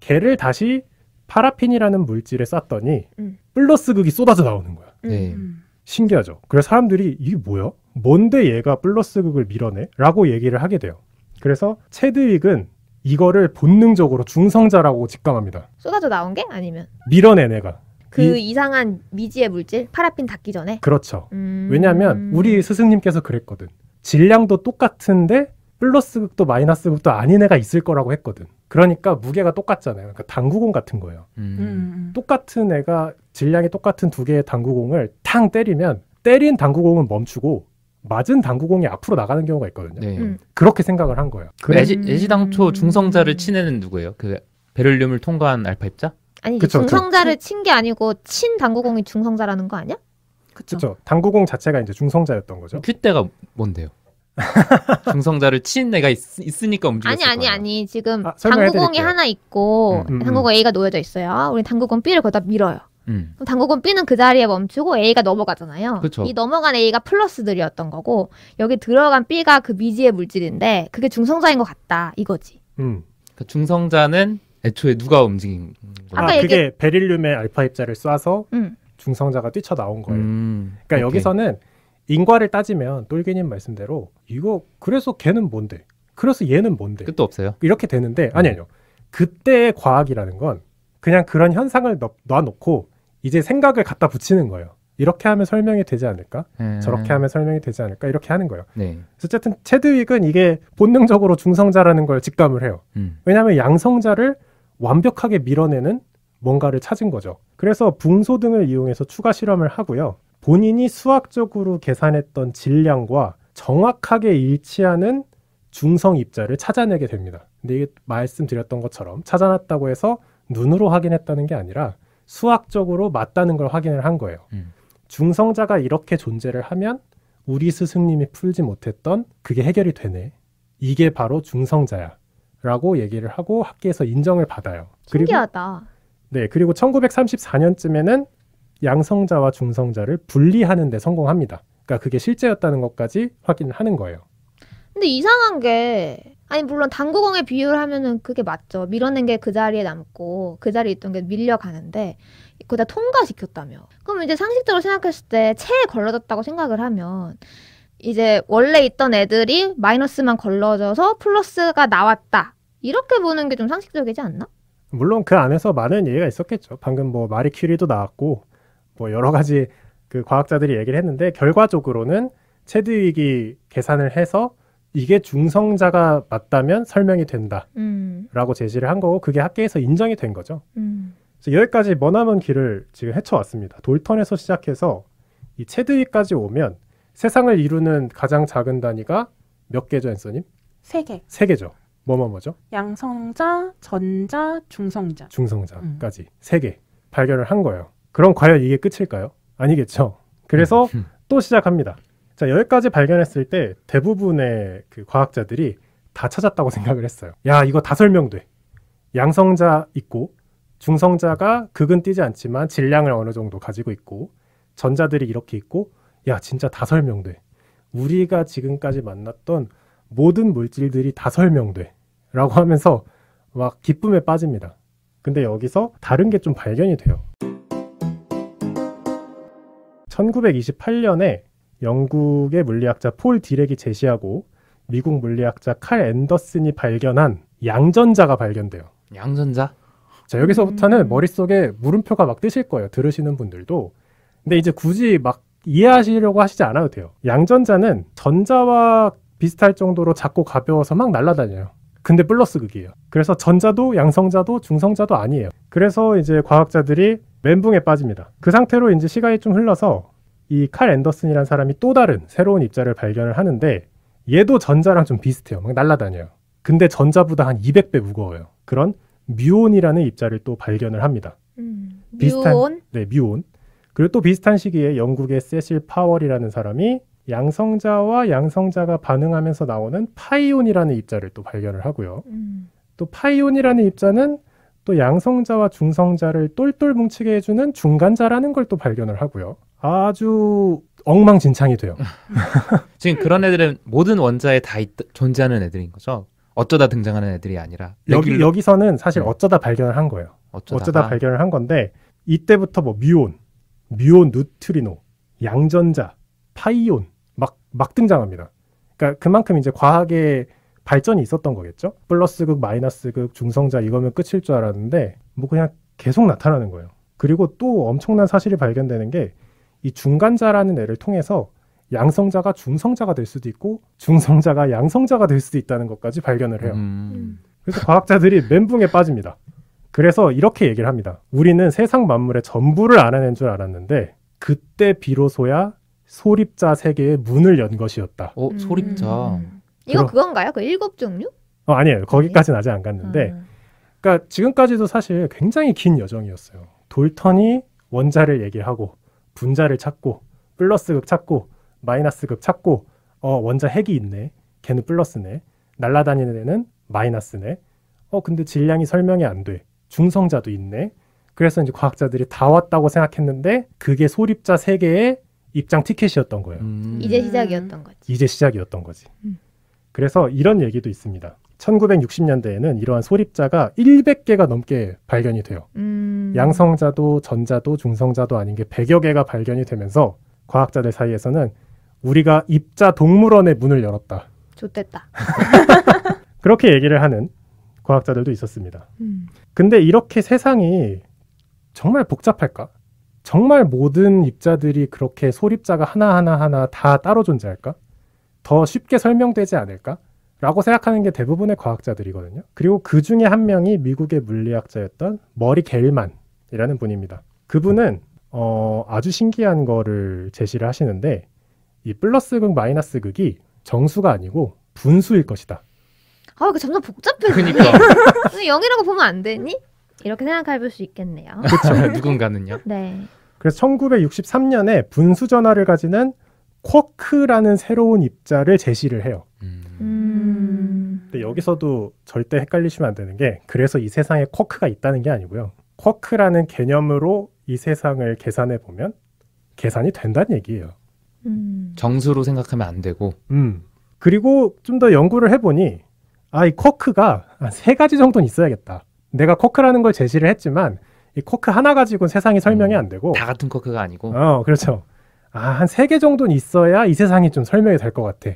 걔를 다시 파라핀이라는 물질에 쐈더니 음. 플러스극이 쏟아져 나오는 거야. 음. 네. 신기하죠. 그래서 사람들이 이게 뭐야? 뭔데 얘가 플러스 극을 밀어내? 라고 얘기를 하게 돼요. 그래서 체드윅은 이거를 본능적으로 중성자라고 직감합니다. 쏟아져 나온 게 아니면 밀어낸 애가. 그 이, 상한 미지의 물질 파라핀 닿기 전에. 그렇죠. 음... 왜냐하면 우리 스승님께서 그랬거든. 질량도 똑같은데 플러스 극도 마이너스 극도 아닌 애가 있을 거라고 했거든. 그러니까 무게가 똑같잖아요. 그러니까 당구공 같은 거예요. 음... 음, 음. 똑같은 애가 질량이 똑같은 두 개의 당구공을 탕 때리면 때린 당구공은 멈추고 맞은 당구공이 앞으로 나가는 경우가 있거든요. 네. 음. 그렇게 생각을 한 거예요. 그래... 애지, 음. 애지당초 중성자를 친애는 누구예요? 그 베를륨을 통과한 알파 입자? 아니 그쵸, 중성자를 친 게 아니고 친 당구공이 중성자라는 거 아니야? 그렇죠. 당구공 자체가 이제 중성자였던 거죠. 큐대가 뭔데요? (laughs) 중성자를 친 애가 있, 으니까 움직였을 아니 아니 거예 아니 지금 아, 당구공이 하나 있고 음, 음, 음. 당구공 A가 놓여져 있어요. 우리 당구공 B를 거기다 밀어요. 음. 당구공 B는 그 자리에 멈추고 A가 넘어가잖아요. 그쵸. 이 넘어간 A가 플러스들이었던 거고 여기 들어간 B가 그 미지의 물질인데 그게 중성자인 것 같다 이거지. 음. 그 중성자는 애초에 누가 움직인 거야? 아, 그게 얘기... 베릴륨의 알파 입자를 쏴서 음. 중성자가 뛰쳐나온 거예요. 음, 그러니까 오케이. 여기서는 인과를 따지면 똘기님 말씀대로 이거 그래서 걔는 뭔데? 그래서 얘는 뭔데? 끝도 없어요. 이렇게 되는데 음. 아니 아니요. 그때의 과학이라는 건 그냥 그런 현상을 놔, 놓고 이제 생각을 갖다 붙이는 거예요. 이렇게 하면 설명이 되지 않을까? 음. 저렇게 하면 설명이 되지 않을까? 이렇게 하는 거예요. 네. 어쨌든 체드윅은 이게 본능적으로 중성자라는 걸 직감을 해요. 음. 왜냐하면 양성자를 완벽하게 밀어내는 뭔가를 찾은 거죠. 그래서 붕소 등을 이용해서 추가 실험을 하고요. 본인이 수학적으로 계산했던 질량과 정확하게 일치하는 중성 입자를 찾아내게 됩니다. 근데 이게 말씀드렸던 것처럼 찾아놨다고 해서 눈으로 확인했다는 게 아니라 수학적으로 맞다는 걸 확인을 한 거예요. 음. 중성자가 이렇게 존재를 하면 우리 스승님이 풀지 못했던 그게 해결이 되네. 이게 바로 중성자야. 라고 얘기를 하고 학계에서 인정을 받아요. 신기하다. 그리고, 네, 그리고 1934년쯤에는 양성자와 중성자를 분리하는 데 성공합니다. 그러니까 그게 실제였다는 것까지 확인을 하는 거예요. 근데 이상한 게 아니 물론 당구공에 비유를 하면은 그게 맞죠. 밀어낸 게 그 자리에 남고 그 자리에 있던 게 밀려가는데 그다 통과시켰다며. 그럼 이제 상식적으로 생각했을 때 체에 걸러졌다고 생각을 하면 이제 원래 있던 애들이 마이너스만 걸러져서 플러스가 나왔다. 이렇게 보는 게 좀 상식적이지 않나? 물론 그 안에서 많은 얘기가 있었겠죠. 방금 뭐 마리 큐리도 나왔고 뭐 여러 가지 그 과학자들이 얘기를 했는데 결과적으로는 체드윅이 계산을 해서 이게 중성자가 맞다면 설명이 음. 된다라고 음. 제시를 한 거고 그게 학계에서 인정이 된 거죠. 음. 그래서 여기까지 머나먼 길을 지금 헤쳐왔습니다. 돌턴에서 시작해서 이 체드위까지 오면 세상을 이루는 가장 작은 단위가 몇 개죠, 앤서님? 세 개. 세 개죠. 뭐뭐 뭐죠? 양성자, 전자, 중성자. 중성자까지 음. 세개 발견을 한 거예요. 그럼 과연 이게 끝일까요? 아니겠죠. 그래서 음. 또 시작합니다. 자, 여기까지 발견했을 때 대부분의 그 과학자들이 다 찾았다고 (laughs) 생각을 했어요. 야, 이거 다 설명돼. 양성자 있고 중성자가 극은 뛰지 않지만 질량을 어느 정도 가지고 있고 전자들이 이렇게 있고 야, 진짜 다 설명돼. 우리가 지금까지 만났던 모든 물질들이 다 설명돼. 라고 하면서 막 기쁨에 빠집니다. 근데 여기서 다른 게 좀 발견이 돼요. 1928년에 영국의 물리학자 폴 디렉이 제시하고 미국 물리학자 칼 앤더슨이 발견한 양전자가 발견돼요. 양전자? 자, 여기서부터는 머릿속에 물음표가 막 뜨실 거예요. 들으시는 분들도. 근데 이제 굳이 막 이해하시려고 하시지 않아도 돼요. 양전자는 전자와 비슷할 정도로 작고 가벼워서 막 날아다녀요. 근데 플러스 극이에요. 그래서 전자도 양성자도 중성자도 아니에요. 그래서 이제 과학자들이 멘붕에 빠집니다. 그 상태로 이제 시간이 좀 흘러서 이칼 앤더슨이라는 사람이 또 다른 새로운 입자를 발견을 하는데 얘도 전자랑 좀 비슷해요. 막 날아다녀요. 근데 전자보다 한 200배 무거워요. 그런 뮤온이라는 입자를 또 발견을 합니다. 음, 비슷한, 뮤온? 네, 뮤온. 그리고 또 비슷한 시기에 영국의 세실 파월이라는 사람이 양성자와 양성자가 반응하면서 나오는 파이온이라는 입자를 또 발견을 하고요. 음. 또 파이온이라는 입자는 또 양성자와 중성자를 똘똘 뭉치게 해주는 중간자라는 걸 또 발견을 하고요. 아주 엉망진창이 돼요. (laughs) 지금 그런 애들은 모든 원자에 다 있, 존재하는 애들인 거죠. 어쩌다 등장하는 애들이 아니라 여기 레귤러... 여기서는 사실 네. 어쩌다 발견을 한 거예요. 어쩌다가... 어쩌다 발견을 한 건데 이때부터 뭐 뮤온, 뮤온 누트리노, 양전자, 파이온 막막 등장합니다. 그러니까 그만큼 이제 과학의 발전이 있었던 거겠죠. 플러스 극, 마이너스 극, 중성자 이거면 끝일 줄 알았는데 뭐 그냥 계속 나타나는 거예요. 그리고 또 엄청난 사실이 발견되는 게이 중간자라는 애를 통해서 양성자가 중성자가 될 수도 있고 중성자가 양성자가 될 수도 있다는 것까지 발견을 해요. 음. 그래서 과학자들이 멘붕에 빠집니다. 그래서 이렇게 얘기를 합니다. 우리는 세상 만물의 전부를 알아낸 줄 알았는데 그때 비로소야 소립자 세계의 문을 연 것이었다. 어, 음. 소립자. 음. 이거 그건가요? 그 일곱 종류? 어, 아니에요. 거기까지는 아직 안 갔는데. 음. 그러니까 지금까지도 사실 굉장히 긴 여정이었어요. 돌턴이 원자를 얘기하고 분자를 찾고 플러스 극 찾고 마이너스 극 찾고 어 원자 핵이 있네 걔는 플러스네 날라다니는 애는 마이너스네 어 근데 질량이 설명이 안돼 중성자도 있네 그래서 이제 과학자들이 다 왔다고 생각했는데 그게 소립자 세계의 입장 티켓이었던 거예요 음. 이제 시작이었던 거지 이제 시작이었던 거지 음. 그래서 이런 얘기도 있습니다 1960년대에는 이러한 소립자가 100개가 넘게 발견이 돼요. 음... 양성자도 전자도 중성자도 아닌 게 100여 개가 발견이 되면서 과학자들 사이에서는 우리가 입자 동물원의 문을 열었다. 좋댔다. (laughs) 그렇게 얘기를 하는 과학자들도 있었습니다. 음. 근데 이렇게 세상이 정말 복잡할까? 정말 모든 입자들이 그렇게 소립자가 하나하나하나 하나 다 따로 존재할까? 더 쉽게 설명되지 않을까? 라고 생각하는 게 대부분의 과학자들이거든요. 그리고 그 중에 한 명이 미국의 물리학자였던 머리 겔만이라는 분입니다. 그분은 어, 아주 신기한 거를 제시를 하시는데 이 플러스 극 마이너스 극이 정수가 아니고 분수일 것이다. 아, 그 점점 복잡해. 그니까. 0이라고 (laughs) 보면 안 되니? 이렇게 생각해 볼 수 있겠네요. 그렇죠. (laughs) 누군가는요. 네. 그래서 1963년에 분수 전화를 가지는 쿼크라는 새로운 입자를 제시를 해요. 음. 근데 음. 여기서도 절대 헷갈리시면 안 되는 게 그래서 이 세상에 쿼크가 있다는 게 아니고요. 쿼크라는 개념으로 이 세상을 계산해 보면 계산이 된다는 얘기예요. 음. 정수로 생각하면 안 되고. 음. 그리고 좀 더 연구를 해보니 아이 쿼크가 세 가지 정도는 있어야겠다. 내가 쿼크라는 걸 제시를 했지만 이 쿼크 하나 가지고는 세상이 설명이 음, 안 되고 다 같은 쿼크가 아니고. 어 그렇죠. 아 한 세 개 정도는 있어야 이 세상이 좀 설명이 될 것 같아.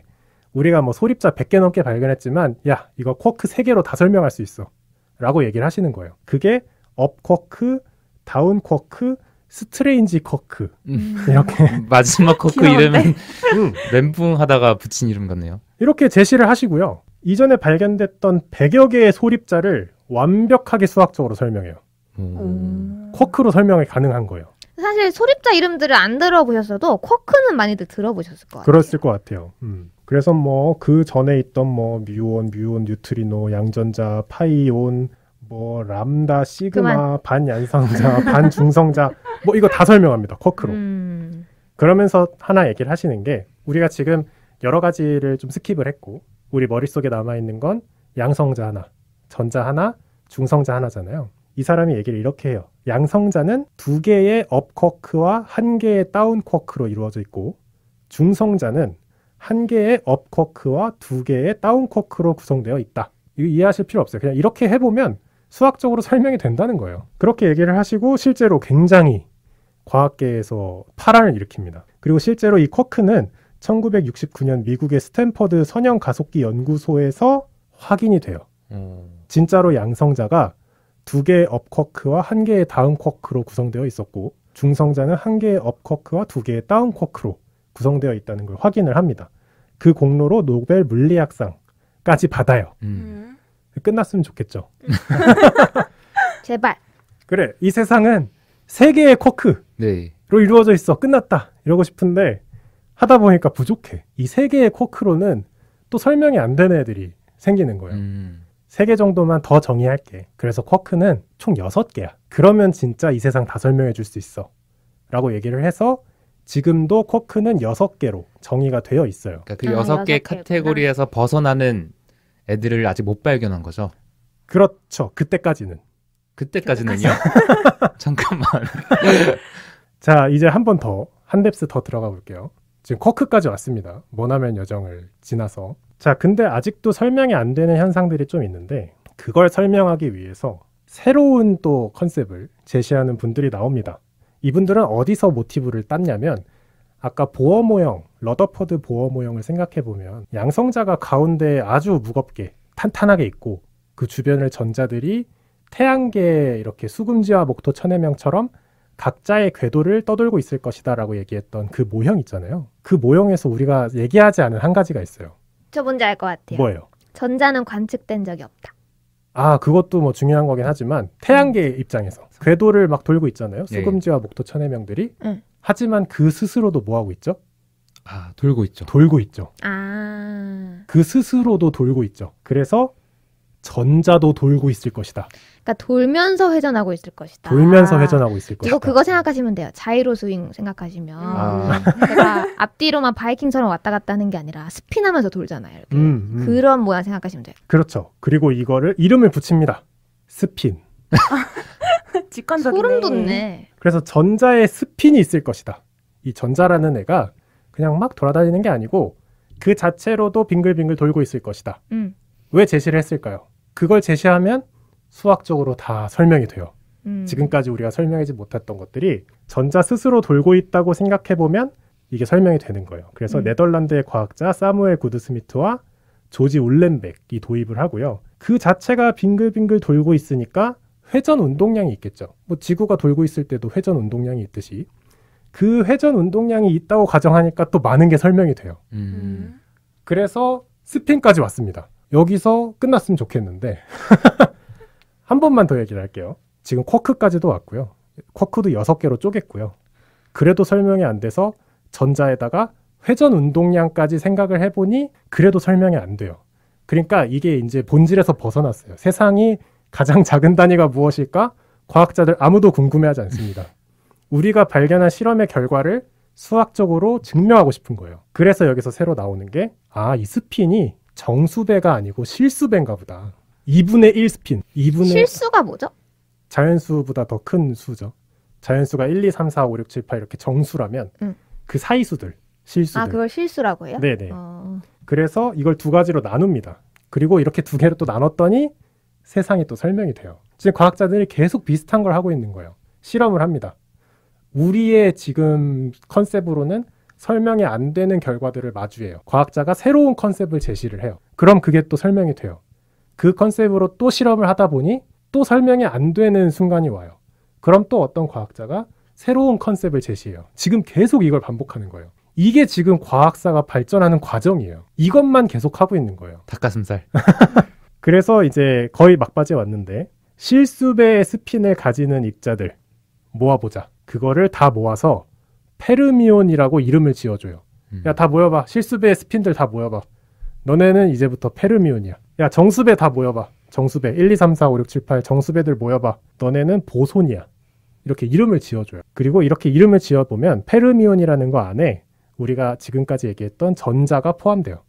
우리가 뭐 소립자 100개 넘게 발견했지만 야 이거 쿼크 3개로 다 설명할 수 있어 라고 얘기를 하시는 거예요. 그게 업 쿼크, 다운 쿼크, 스트레인지 쿼크 음. 음. 이렇게 (laughs) 마지막 쿼크 이름은 (laughs) 음. 멘붕 하다가 붙인 이름 같네요. 이렇게 제시를 하시고요. 이전에 발견됐던 100여 개의 소립자를 완벽하게 수학적으로 설명해요. 음. 쿼크로 설명이 가능한 거예요. 사실 소립자 이름들을 안 들어보셨어도 쿼크는 많이들 들어보셨을 거예요. 그랬을 것 같아요. 음. 그래서 뭐 그 전에 있던 뭐 뮤온, 뮤온, 뉴트리노, 양전자, 파이온, 뭐 람다, 시그마, 반양성자, (laughs) 반중성자 뭐 이거 다 설명합니다. 쿼크로. 음. 그러면서 하나 얘기를 하시는 게 우리가 지금 여러 가지를 좀 스킵을 했고 우리 머릿속에 남아 있는 건 양성자 하나, 전자 하나, 중성자 하나잖아요. 이 사람이 얘기를 이렇게 해요. 양성자는 두 개의 업 쿼크와 한 개의 다운 쿼크로 이루어져 있고 중성자는 한 개의 업쿼크와 두 개의 다운쿼크로 구성되어 있다. 이거 이해하실 필요 없어요. 그냥 이렇게 해보면 수학적으로 설명이 된다는 거예요. 그렇게 얘기를 하시고 실제로 굉장히 과학계에서 파란을 일으킵니다. 그리고 실제로 이 쿼크는 1969년 미국의 스탠퍼드 선형 가속기 연구소에서 확인이 돼요. 음. 진짜로 양성자가 두 개의 업쿼크와 한 개의 다운쿼크로 구성되어 있었고 중성자는 한 개의 업쿼크와 두 개의 다운쿼크로 구성되어 있다는 걸 확인을 합니다. 그 공로로 노벨 물리학상까지 받아요. 음. 음. 끝났으면 좋겠죠. (laughs) 제발. 그래, 이 세상은 세 개의 쿼크로 네. 이루어져 있어. 끝났다. 이러고 싶은데 하다 보니까 부족해. 이 세 개의 쿼크로는 또 설명이 안 되는 애들이 생기는 거예요. 음. 세개 정도만 더 정의할게. 그래서 쿼크는 총 여섯 개야 그러면 진짜 이 세상 다 설명해 줄 수 있어. 라고 얘기를 해서 지금도 쿼크는 여섯 개로 정의가 되어 있어요. 그러니까 그 아, 여섯 아, 개 카테고리에서 벗어나는 애들을 아직 못 발견한 거죠. 그렇죠. 그때까지는. 그때까지는요? (laughs) (laughs) 잠깐만. 자, 이제 한 번 더, 한 뎁스 더 들어가 볼게요. 지금 쿼크까지 왔습니다. 머나면 여정을 지나서. 자, 근데 아직도 설명이 안 되는 현상들이 좀 있는데, 그걸 설명하기 위해서 새로운 또 컨셉을 제시하는 분들이 나옵니다. 이분들은 어디서 모티브를 땄냐면 아까 보어 모형, 러더퍼드 보어 모형을 생각해 보면 양성자가 가운데 아주 무겁게 탄탄하게 있고 그 주변을 전자들이 태양계 에 이렇게 수금지와 목토 천해명처럼 각자의 궤도를 떠돌고 있을 것이다라고 얘기했던 그 모형 있잖아요. 그 모형에서 우리가 얘기하지 않은 한 가지가 있어요. 저 뭔지 알 것 같아요. 뭐예요? 전자는 관측된 적이 없다. 아 그것도 뭐 중요한 거긴 하지만 태양계 음. 입장에서 궤도를 막 돌고 있잖아요. 예, 예. 수금지와 목토 천해명들이. 음. 하지만 그 스스로도 뭐 하고 있죠? 아 돌고 있죠. 돌고 있죠. 아. 그 스스로도 돌고 있죠. 그래서 전자도 돌고 있을 것이다. 그러니까 돌면서 회전하고 있을 것이다. 돌면서 회전하고 있을 것이다. 이거 그거 생각하시면 돼요. 자이로 스윙 생각하시면 아. 그러 그러니까 앞뒤로만 바이킹처럼 왔다 갔다 하는 게 아니라 스핀하면서 돌잖아요. 이렇게. 음, 음. 그런 모양 생각하시면 돼요. 그렇죠. 그리고 이거를 이름을 붙입니다. 스핀. (laughs) 직관적이네. 소름 돋네. 그래서 전자의 스핀이 있을 것이다. 이 전자라는 애가 그냥 막 돌아다니는 게 아니고 그 자체로도 빙글빙글 돌고 있을 것이다. 음. 왜 제시를 했을까요? 그걸 제시하면 수학적으로 다 설명이 돼요. 음. 지금까지 우리가 설명하지 못했던 것들이 전자 스스로 돌고 있다고 생각해 보면 이게 설명이 되는 거예요. 그래서 음. 네덜란드의 과학자 사무엘 구드스미트와 조지 울렌백이 도입을 하고요. 그 자체가 빙글빙글 돌고 있으니까 회전 운동량이 있겠죠. 뭐 지구가 돌고 있을 때도 회전 운동량이 있듯이 그 회전 운동량이 있다고 가정하니까 또 많은 게 설명이 돼요. 음. 음. 그래서 스핀까지 왔습니다. 여기서 끝났으면 좋겠는데 (laughs) 한 번만 더 얘기를 할게요. 지금 쿼크까지도 왔고요. 쿼크도 6개로 쪼갰고요. 그래도 설명이 안 돼서 전자에다가 회전 운동량까지 생각을 해보니 그래도 설명이 안 돼요. 그러니까 이게 이제 본질에서 벗어났어요. 세상이 가장 작은 단위가 무엇일까? 과학자들 아무도 궁금해하지 않습니다. 우리가 발견한 실험의 결과를 수학적으로 증명하고 싶은 거예요. 그래서 여기서 새로 나오는 게, 아, 이 스핀이 정수배가 아니고 실수배인가 보다. 2분의 1 스핀. 2분의 실수가 뭐죠? 자연수보다 더 큰 수죠. 자연수가 1, 2, 3, 4, 5, 6, 7, 8 이렇게 정수라면 음. 그 사이 수들 실수들. 아 그걸 실수라고 해요? 네네. 어... 그래서 이걸 두 가지로 나눕니다. 그리고 이렇게 두 개로 또 나눴더니 세상이 또 설명이 돼요. 지금 과학자들이 계속 비슷한 걸 하고 있는 거예요. 실험을 합니다. 우리의 지금 컨셉으로는 설명이 안 되는 결과들을 마주해요. 과학자가 새로운 컨셉을 제시를 해요. 그럼 그게 또 설명이 돼요. 그 컨셉으로 또 실험을 하다 보니 또 설명이 안 되는 순간이 와요. 그럼 또 어떤 과학자가 새로운 컨셉을 제시해요. 지금 계속 이걸 반복하는 거예요. 이게 지금 과학사가 발전하는 과정이에요. 이것만 계속 하고 있는 거예요. 닭가슴살. (laughs) 그래서 이제 거의 막바지에 왔는데 실수배의 스핀을 가지는 입자들 모아보자. 그거를 다 모아서 페르미온이라고 이름을 지어줘요. 음. 야다 모여봐. 실수배 스핀들 다 모여봐. 너네는 이제부터 페르미온이야. 야 정수배 다 모여봐. 정수배 1, 2, 3, 4, 5, 6, 7, 8 정수배들 모여봐. 너네는 보손이야. 이렇게 이름을 지어줘요. 그리고 이렇게 이름을 지어보면 페르미온이라는 거 안에 우리가 지금까지 얘기했던 전자가 포함돼요.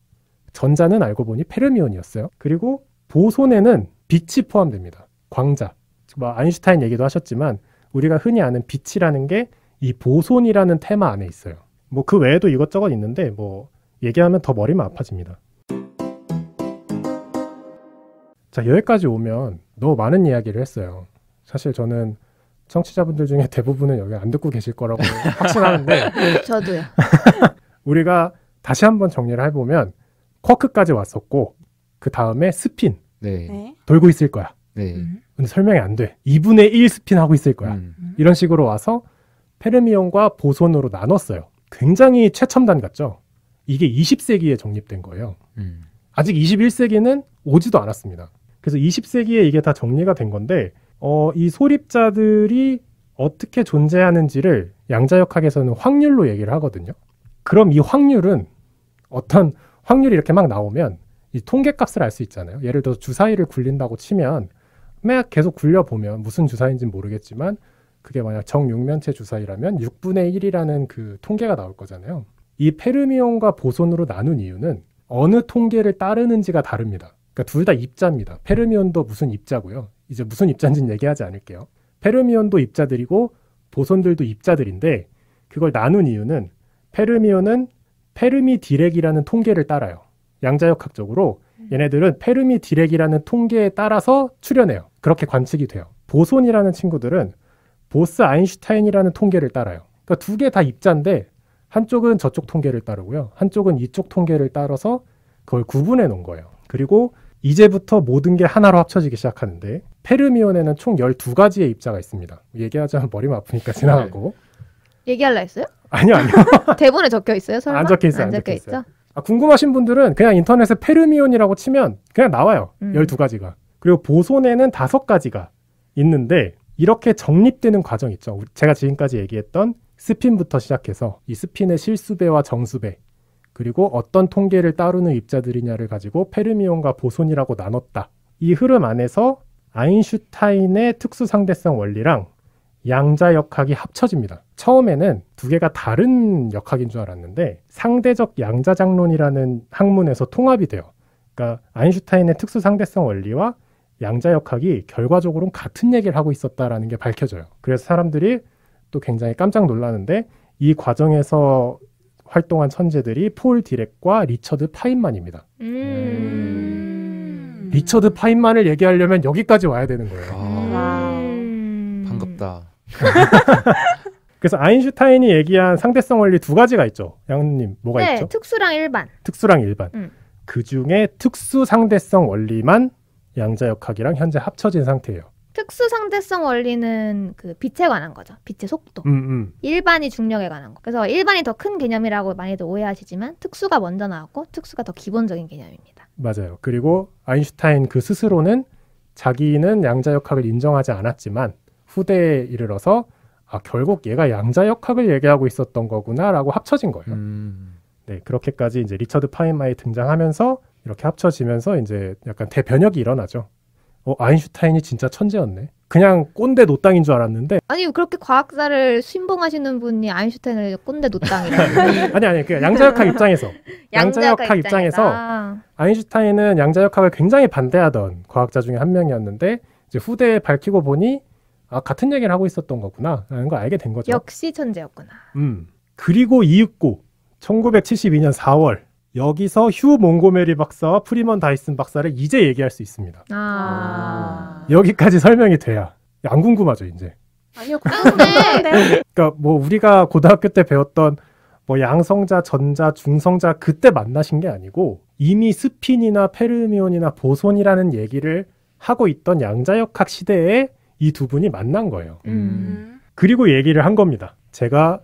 전자는 알고 보니 페르미온이었어요. 그리고 보손에는 빛이 포함됩니다. 광자. 뭐 아인슈타인 얘기도 하셨지만 우리가 흔히 아는 빛이라는 게이 보손이라는 테마 안에 있어요. 뭐 그 외에도 이것저것 있는데 뭐 얘기하면 더 머리만 아파집니다. 자 여기까지 오면 너무 많은 이야기를 했어요. 사실 저는 청취자분들 중에 대부분은 여기 안 듣고 계실 거라고 (laughs) 확신하는데 (laughs) 저도요. (laughs) 우리가 다시 한번 정리를 해보면 쿼크까지 왔었고 그 다음에 스핀 네. 네. 돌고 있을 거야. 네. 음. 근데 설명이 안 돼. 2분의 1 스핀 하고 있을 거야. 음. 이런 식으로 와서 페르미온과 보손으로 나눴어요. 굉장히 최첨단 같죠. 이게 20세기에 정립된 거예요. 음. 아직 21세기는 오지도 않았습니다. 그래서 20세기에 이게 다 정리가 된 건데 어, 이 소립자들이 어떻게 존재하는지를 양자역학에서는 확률로 얘기를 하거든요. 그럼 이 확률은 어떤 확률이 이렇게 막 나오면 이 통계값을 알 수 있잖아요. 예를 들어 주사위를 굴린다고 치면 막 계속 굴려 보면 무슨 주사인지는 모르겠지만 그게 만약 정육면체 주사위라면 6분의 1이라는 그 통계가 나올 거잖아요. 이 페르미온과 보손으로 나눈 이유는 어느 통계를 따르는지가 다릅니다. 그러니까 둘 다 입자입니다. 페르미온도 무슨 입자고요. 이제 무슨 입자인지는 얘기하지 않을게요. 페르미온도 입자들이고 보손들도 입자들인데 그걸 나눈 이유는 페르미온은 페르미 디렉이라는 통계를 따라요. 양자역학적으로 음. 얘네들은 페르미 디렉이라는 통계에 따라서 출현해요. 그렇게 관측이 돼요. 보손이라는 친구들은 보스 아인슈타인이라는 통계를 따라요. 그러니까 두 개 다 입자인데 한쪽은 저쪽 통계를 따르고요. 한쪽은 이쪽 통계를 따라서 그걸 구분해 놓은 거예요. 그리고 이제부터 모든 게 하나로 합쳐지기 시작하는데 페르미온에는 총 12가지의 입자가 있습니다. 얘기하자면 머리만 아프니까 네. 지나가고. 얘기할라 했어요? 아니요, 아니요. (laughs) 대본에 적혀 있어요, 설마? 안 적혀 있어요. 안, 안 적혀, 적혀 있어 있어? 아, 궁금하신 분들은 그냥 인터넷에 페르미온이라고 치면 그냥 나와요. 음. 12가지가. 그리고 보손에는 5가지가 있는데 이렇게 정립되는 과정 있죠. 제가 지금까지 얘기했던 스핀부터 시작해서 이 스핀의 실수배와 정수배 그리고 어떤 통계를 따르는 입자들이냐를 가지고 페르미온과 보손이라고 나눴다. 이 흐름 안에서 아인슈타인의 특수상대성 원리랑 양자역학이 합쳐집니다. 처음에는 두 개가 다른 역학인 줄 알았는데 상대적 양자장론이라는 학문에서 통합이 돼요. 그러니까 아인슈타인의 특수상대성 원리와 양자역학이 결과적으로 같은 얘기를 하고 있었다라는 게 밝혀져요. 그래서 사람들이 또 굉장히 깜짝 놀라는데 이 과정에서 활동한 천재들이 폴 디렉과 리처드 파인만입니다. 음... 리처드 파인만을 얘기하려면 여기까지 와야 되는 거예요. 아... 음. 반갑다. (laughs) 그래서 아인슈타인이 얘기한 상대성 원리 두 가지가 있죠. 양님 뭐가 네, 있죠? 특수랑 일반. 특수랑 일반. 음. 그 중에 특수 상대성 원리만 양자역학이랑 현재 합쳐진 상태예요. 특수 상대성 원리는 그 빛에 관한 거죠. 빛의 속도. 음, 음. 일반이 중력에 관한 거. 그래서 일반이 더 큰 개념이라고 많이들 오해하시지만 특수가 먼저 나왔고 특수가 더 기본적인 개념입니다. 맞아요. 그리고 아인슈타인 그 스스로는 자기는 양자역학을 인정하지 않았지만 후대에 이르러서 아 결국 얘가 양자역학을 얘기하고 있었던 거구나라고 합쳐진 거예요. 음. 네 그렇게까지 이제 리처드 파인마이 등장하면서 이렇게 합쳐지면서 이제 약간 대변혁이 일어나죠. 어, 아인슈타인이 진짜 천재였네. 그냥 꼰대 노땅인 줄 알았는데 아니 그렇게 과학사를 신봉하시는 분이 아인슈타인을 꼰대 노땅이라 (laughs) 아니 아니 그 양자역학 입장에서 (laughs) 양자역학, 양자역학 입장에서 아. 아인슈타인은 양자역학을 굉장히 반대하던 과학자 중에 한 명이었는데 이제 후대에 밝히고 보니 아 같은 얘기를 하고 있었던 거구나라는 걸 알게 된 거죠. 역시 천재였구나. 음 그리고 이윽고 1972년 4월 여기서 휴 몽고메리 박사와 프리먼 다이슨 박사를 이제 얘기할 수 있습니다. 아... 여기까지 설명이 돼야 안 궁금하죠 이제. 아니요, 궁금한데. 아, 네. 그러니까 뭐 우리가 고등학교 때 배웠던 뭐 양성자, 전자, 중성자 그때 만나신 게 아니고 이미 스핀이나 페르미온이나 보손이라는 얘기를 하고 있던 양자역학 시대에 이 두 분이 만난 거예요. 음. 그리고 얘기를 한 겁니다. 제가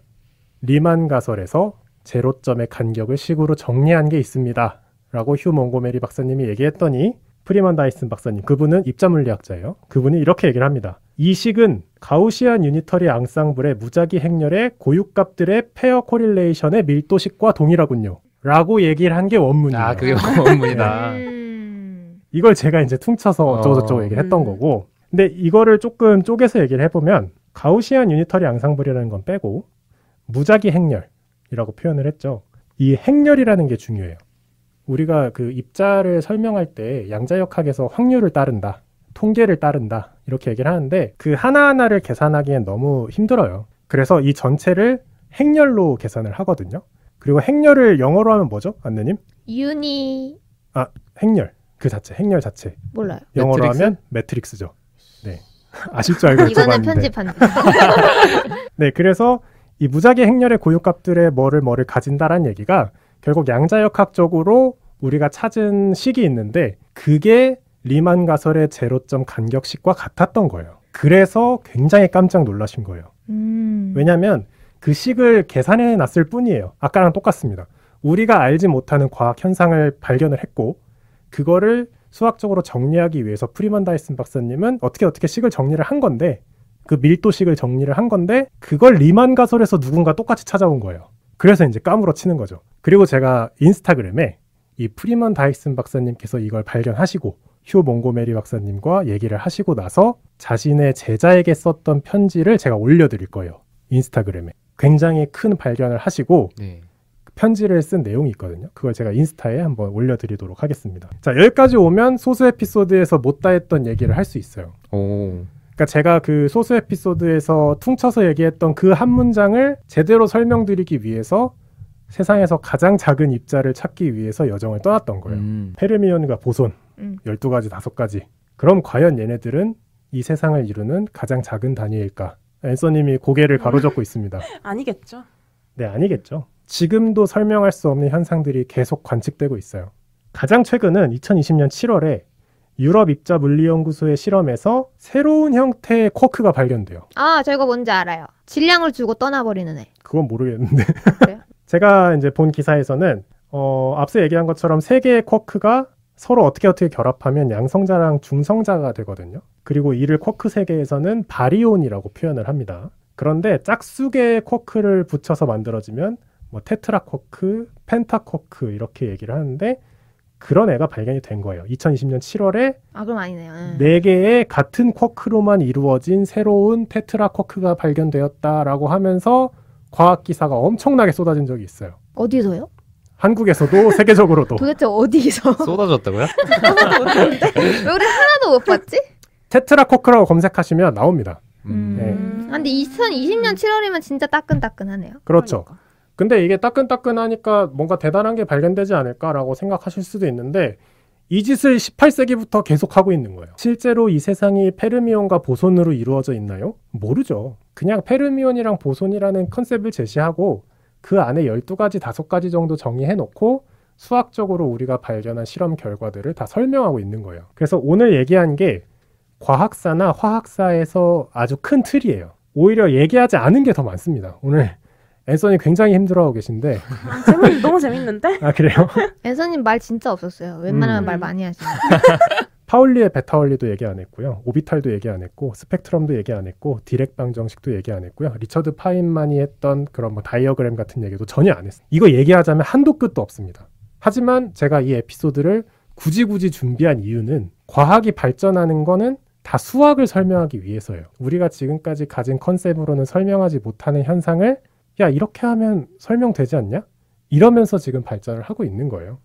리만 가설에서 제로점의 간격을 식으로 정리한 게 있습니다. 라고 휴 몽고메리 박사님이 얘기했더니 프리먼 다이슨 박사님 그분은 입자 물리학자예요. 그분이 이렇게 얘기를 합니다. 이 식은 가우시안 유니터리 앙상블의 무작위 행렬의 고유값들의 페어 코릴레이션의 밀도식과 동일하군요. 라고 얘기를 한 게 원문이에요. 아, 그게 원문이다. 음. 이걸 제가 이제 퉁쳐서 어. 어쩌고저쩌고 어... 얘기를 했던 음. 거고. 근데 이거를 조금 쪼개서 얘기를 해보면 가우시안 유니터리 앙상블이라는 건 빼고 무작위 행렬, 이라고 표현을 했죠. 이 행렬이라는 게 중요해요. 우리가 그 입자를 설명할 때 양자역학에서 확률을 따른다, 통계를 따른다 이렇게 얘기를 하는데 그 하나하나를 계산하기엔 너무 힘들어요. 그래서 이 전체를 행렬로 계산을 하거든요. 그리고 행렬을 영어로 하면 뭐죠, 안내님? 유니. 아, 행렬 그 자체, 행렬 자체. 몰라요. 영어로 매트릭스? 하면 매트릭스죠. 네. (laughs) 아실 줄 알고 이거는 편집한. (laughs) 네, 그래서 이 무작위 행렬의 고유값들의 뭐를 뭐를 가진다라는 얘기가 결국 양자역학적으로 우리가 찾은 식이 있는데 그게 리만 가설의 제로점 간격식과 같았던 거예요. 그래서 굉장히 깜짝 놀라신 거예요. 음. 왜냐하면 그 식을 계산해 놨을 뿐이에요. 아까랑 똑같습니다. 우리가 알지 못하는 과학 현상을 발견을 했고 그거를 수학적으로 정리하기 위해서 프리만 다이슨 박사님은 어떻게 어떻게 식을 정리를 한 건데 그 밀도식을 정리를 한 건데 그걸 리만 가설에서 누군가 똑같이 찾아온 거예요. 그래서 이제 까무러 치는 거죠. 그리고 제가 인스타그램에 이 프리먼 다이슨 박사님께서 이걸 발견하시고 휴 몽고메리 박사님과 얘기를 하시고 나서 자신의 제자에게 썼던 편지를 제가 올려드릴 거예요. 인스타그램에. 굉장히 큰 발견을 하시고 네. 편지를 쓴 내용이 있거든요. 그걸 제가 인스타에 한번 올려드리도록 하겠습니다. 자, 여기까지 오면 소수 에피소드에서 못다 했던 얘기를 할 수 있어요. 오. 그러니까 제가 그 소스 에피소드에서 퉁쳐서 얘기했던 그 한 문장을 제대로 설명드리기 위해서 세상에서 가장 작은 입자를 찾기 위해서 여정을 떠났던 거예요. 음. 페르미온과 보손 음. 12가지, 5가지. 그럼 과연 얘네들은 이 세상을 이루는 가장 작은 단위일까? 앤서님이 고개를 가로젓고 있습니다. (laughs) 아니겠죠. 네, 아니겠죠. 지금도 설명할 수 없는 현상들이 계속 관측되고 있어요. 가장 최근은 2020년 7월에 유럽 입자 물리연구소의 실험에서 새로운 형태의 쿼크가 발견돼요. 아, 저거 뭔지 알아요. 질량을 주고 떠나버리는 애. 그건 모르겠는데. 아, (laughs) 제가 이제 본 기사에서는 어, 앞서 얘기한 것처럼 세 개의 쿼크가 서로 어떻게 어떻게 결합하면 양성자랑 중성자가 되거든요. 그리고 이를 쿼크 세계에서는 바리온이라고 표현을 합니다. 그런데 짝수계의 쿼크를 붙여서 만들어지면 뭐 테트라 쿼크, 펜타 쿼크 이렇게 얘기를 하는데 그런 애가 발견이 된 거예요. 2020년 7월에 아 그럼 아니네요. 예. 네 개의 같은 쿼크로만 이루어진 새로운 테트라 쿼크가 발견되었다라고 하면서 과학 기사가 엄청나게 쏟아진 적이 있어요. 어디서요? 한국에서도 (laughs) 세계적으로도 도대체 어디서 쏟아졌다고요? 왜 우리 하나도 못 봤지? 테트라 쿼크라고 검색하시면 나옵니다. 음. 네. 아, 근데 2020년 7월이면 진짜 따끈따끈하네요. 그렇죠. 그러니까. 근데 이게 따끈따끈하니까 뭔가 대단한 게 발견되지 않을까라고 생각하실 수도 있는데 이 짓을 18세기부터 계속하고 있는 거예요. 실제로 이 세상이 페르미온과 보손으로 이루어져 있나요? 모르죠. 그냥 페르미온이랑 보손이라는 컨셉을 제시하고 그 안에 12가지, 5가지 정도 정의해 놓고 수학적으로 우리가 발견한 실험 결과들을 다 설명하고 있는 거예요. 그래서 오늘 얘기한 게 과학사나 화학사에서 아주 큰 틀이에요. 오히려 얘기하지 않은 게 더 많습니다. 오늘 앤서님 굉장히 힘들어하고 계신데. 아, 재밌, 너무 재밌는데? 아 그래요? (laughs) 앤서님 말 진짜 없었어요. 웬만하면 음. 말 많이 하시네. (laughs) 파울리의 베타월리도 얘기 안 했고요. 오비탈도 얘기 안 했고 스펙트럼도 얘기 안 했고 디렉 방정식도 얘기 안 했고요. 리처드 파인만이 했던 그런 뭐 다이어그램 같은 얘기도 전혀 안 했어요. 이거 얘기하자면 한도 끝도 없습니다. 하지만 제가 이 에피소드를 굳이 굳이 준비한 이유는 과학이 발전하는 거는 다 수학을 설명하기 위해서예요. 우리가 지금까지 가진 컨셉으로는 설명하지 못하는 현상을 야, 이렇게 하면 설명되지 않냐? 이러면서 지금 발전을 하고 있는 거예요.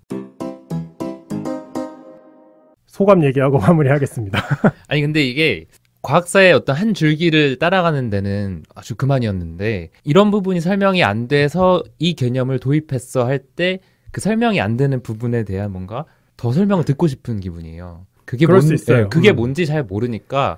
소감 얘기하고 (laughs) 마무리하겠습니다. (laughs) 아니, 근데 이게 과학사의 어떤 한 줄기를 따라가는 데는 아주 그만이었는데 이런 부분이 설명이 안 돼서 이 개념을 도입했어 할 때 그 설명이 안 되는 부분에 대한 뭔가 더 설명을 듣고 싶은 기분이에요. 그게 뭔, 네, 그게 음. 뭔지 잘 모르니까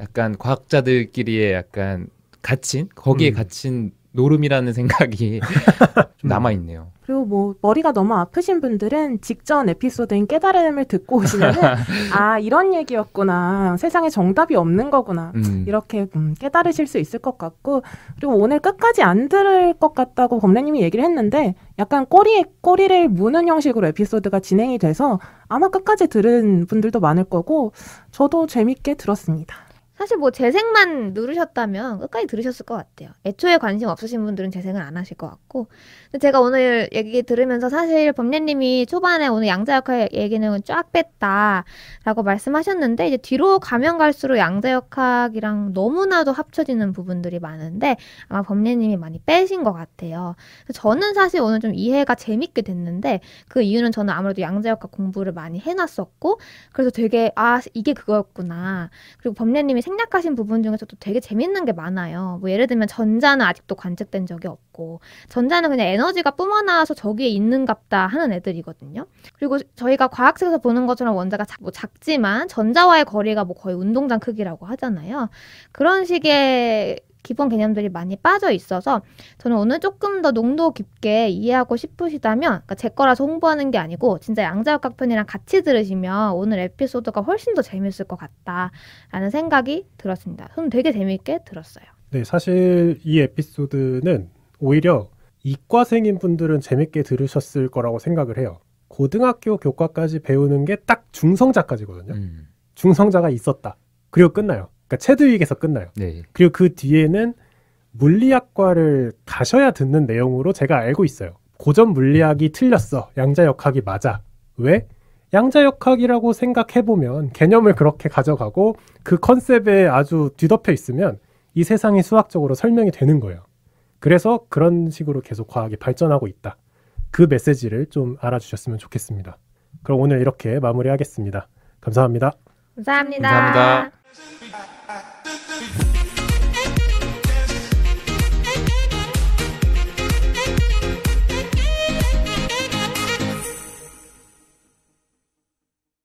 약간 과학자들끼리의 약간 갇힌 거기에 음. 갇힌 노름이라는 생각이 (laughs) 좀 남아있네요. 그리고 뭐 머리가 너무 아프신 분들은 직전 에피소드인 깨달음을 듣고 오시면 (laughs) 아 이런 얘기였구나 세상에 정답이 없는 거구나 음. 이렇게 음, 깨달으실 수 있을 것 같고 그리고 오늘 끝까지 안 들을 것 같다고 범래님이 얘기를 했는데 약간 꼬리에 꼬리를 무는 형식으로 에피소드가 진행이 돼서 아마 끝까지 들은 분들도 많을 거고 저도 재밌게 들었습니다. 사실 뭐 재생만 누르셨다면 끝까지 들으셨을 것 같아요. 애초에 관심 없으신 분들은 재생을 안 하실 것 같고. 근데 제가 오늘 얘기 들으면서 사실 범례님이 초반에 오늘 양자 역할 얘기는 쫙 뺐다라고 말씀하셨는데 이제 뒤로 가면 갈수록 양자 역학이랑 너무나도 합쳐지는 부분들이 많은데 아마 범례님이 많이 빼신 것 같아요. 저는 사실 오늘 좀 이해가 재밌게 됐는데 그 이유는 저는 아무래도 양자 역학 공부를 많이 해놨었고 그래서 되게 아 이게 그거였구나. 그리고 범례님이 생 생략하신 부분 중에서도 되게 재밌는 게 많아요. 뭐 예를 들면 전자는 아직도 관측된 적이 없고 전자는 그냥 에너지가 뿜어나와서 저기에 있는갑다 하는 애들이거든요. 그리고 저희가 과학책에서 보는 것처럼 원자가 작, 뭐 작지만 전자와의 거리가 뭐 거의 운동장 크기라고 하잖아요. 그런 식의 기본 개념들이 많이 빠져 있어서 저는 오늘 조금 더 농도 깊게 이해하고 싶으시다면 그러니까 제 거라서 홍보하는 게 아니고 진짜 양자역학 편이랑 같이 들으시면 오늘 에피소드가 훨씬 더 재밌을 것 같다라는 생각이 들었습니다. 저는 되게 재밌게 들었어요. 네, 사실 이 에피소드는 오히려 이과생인 분들은 재밌게 들으셨을 거라고 생각을 해요. 고등학교 교과까지 배우는 게 딱 중성자까지거든요. 음. 중성자가 있었다. 그리고 끝나요. 그러니까 체드윅에서 끝나요. 네. 그리고 그 뒤에는 물리학과를 가셔야 듣는 내용으로 제가 알고 있어요. 고전 물리학이 틀렸어. 양자역학이 맞아. 왜? 양자역학이라고 생각해보면 개념을 그렇게 가져가고 그 컨셉에 아주 뒤덮여 있으면 이 세상이 수학적으로 설명이 되는 거예요. 그래서 그런 식으로 계속 과학이 발전하고 있다. 그 메시지를 좀 알아주셨으면 좋겠습니다. 그럼 오늘 이렇게 마무리하겠습니다. 감사합니다. 감사합니다. 감사합니다. Peace.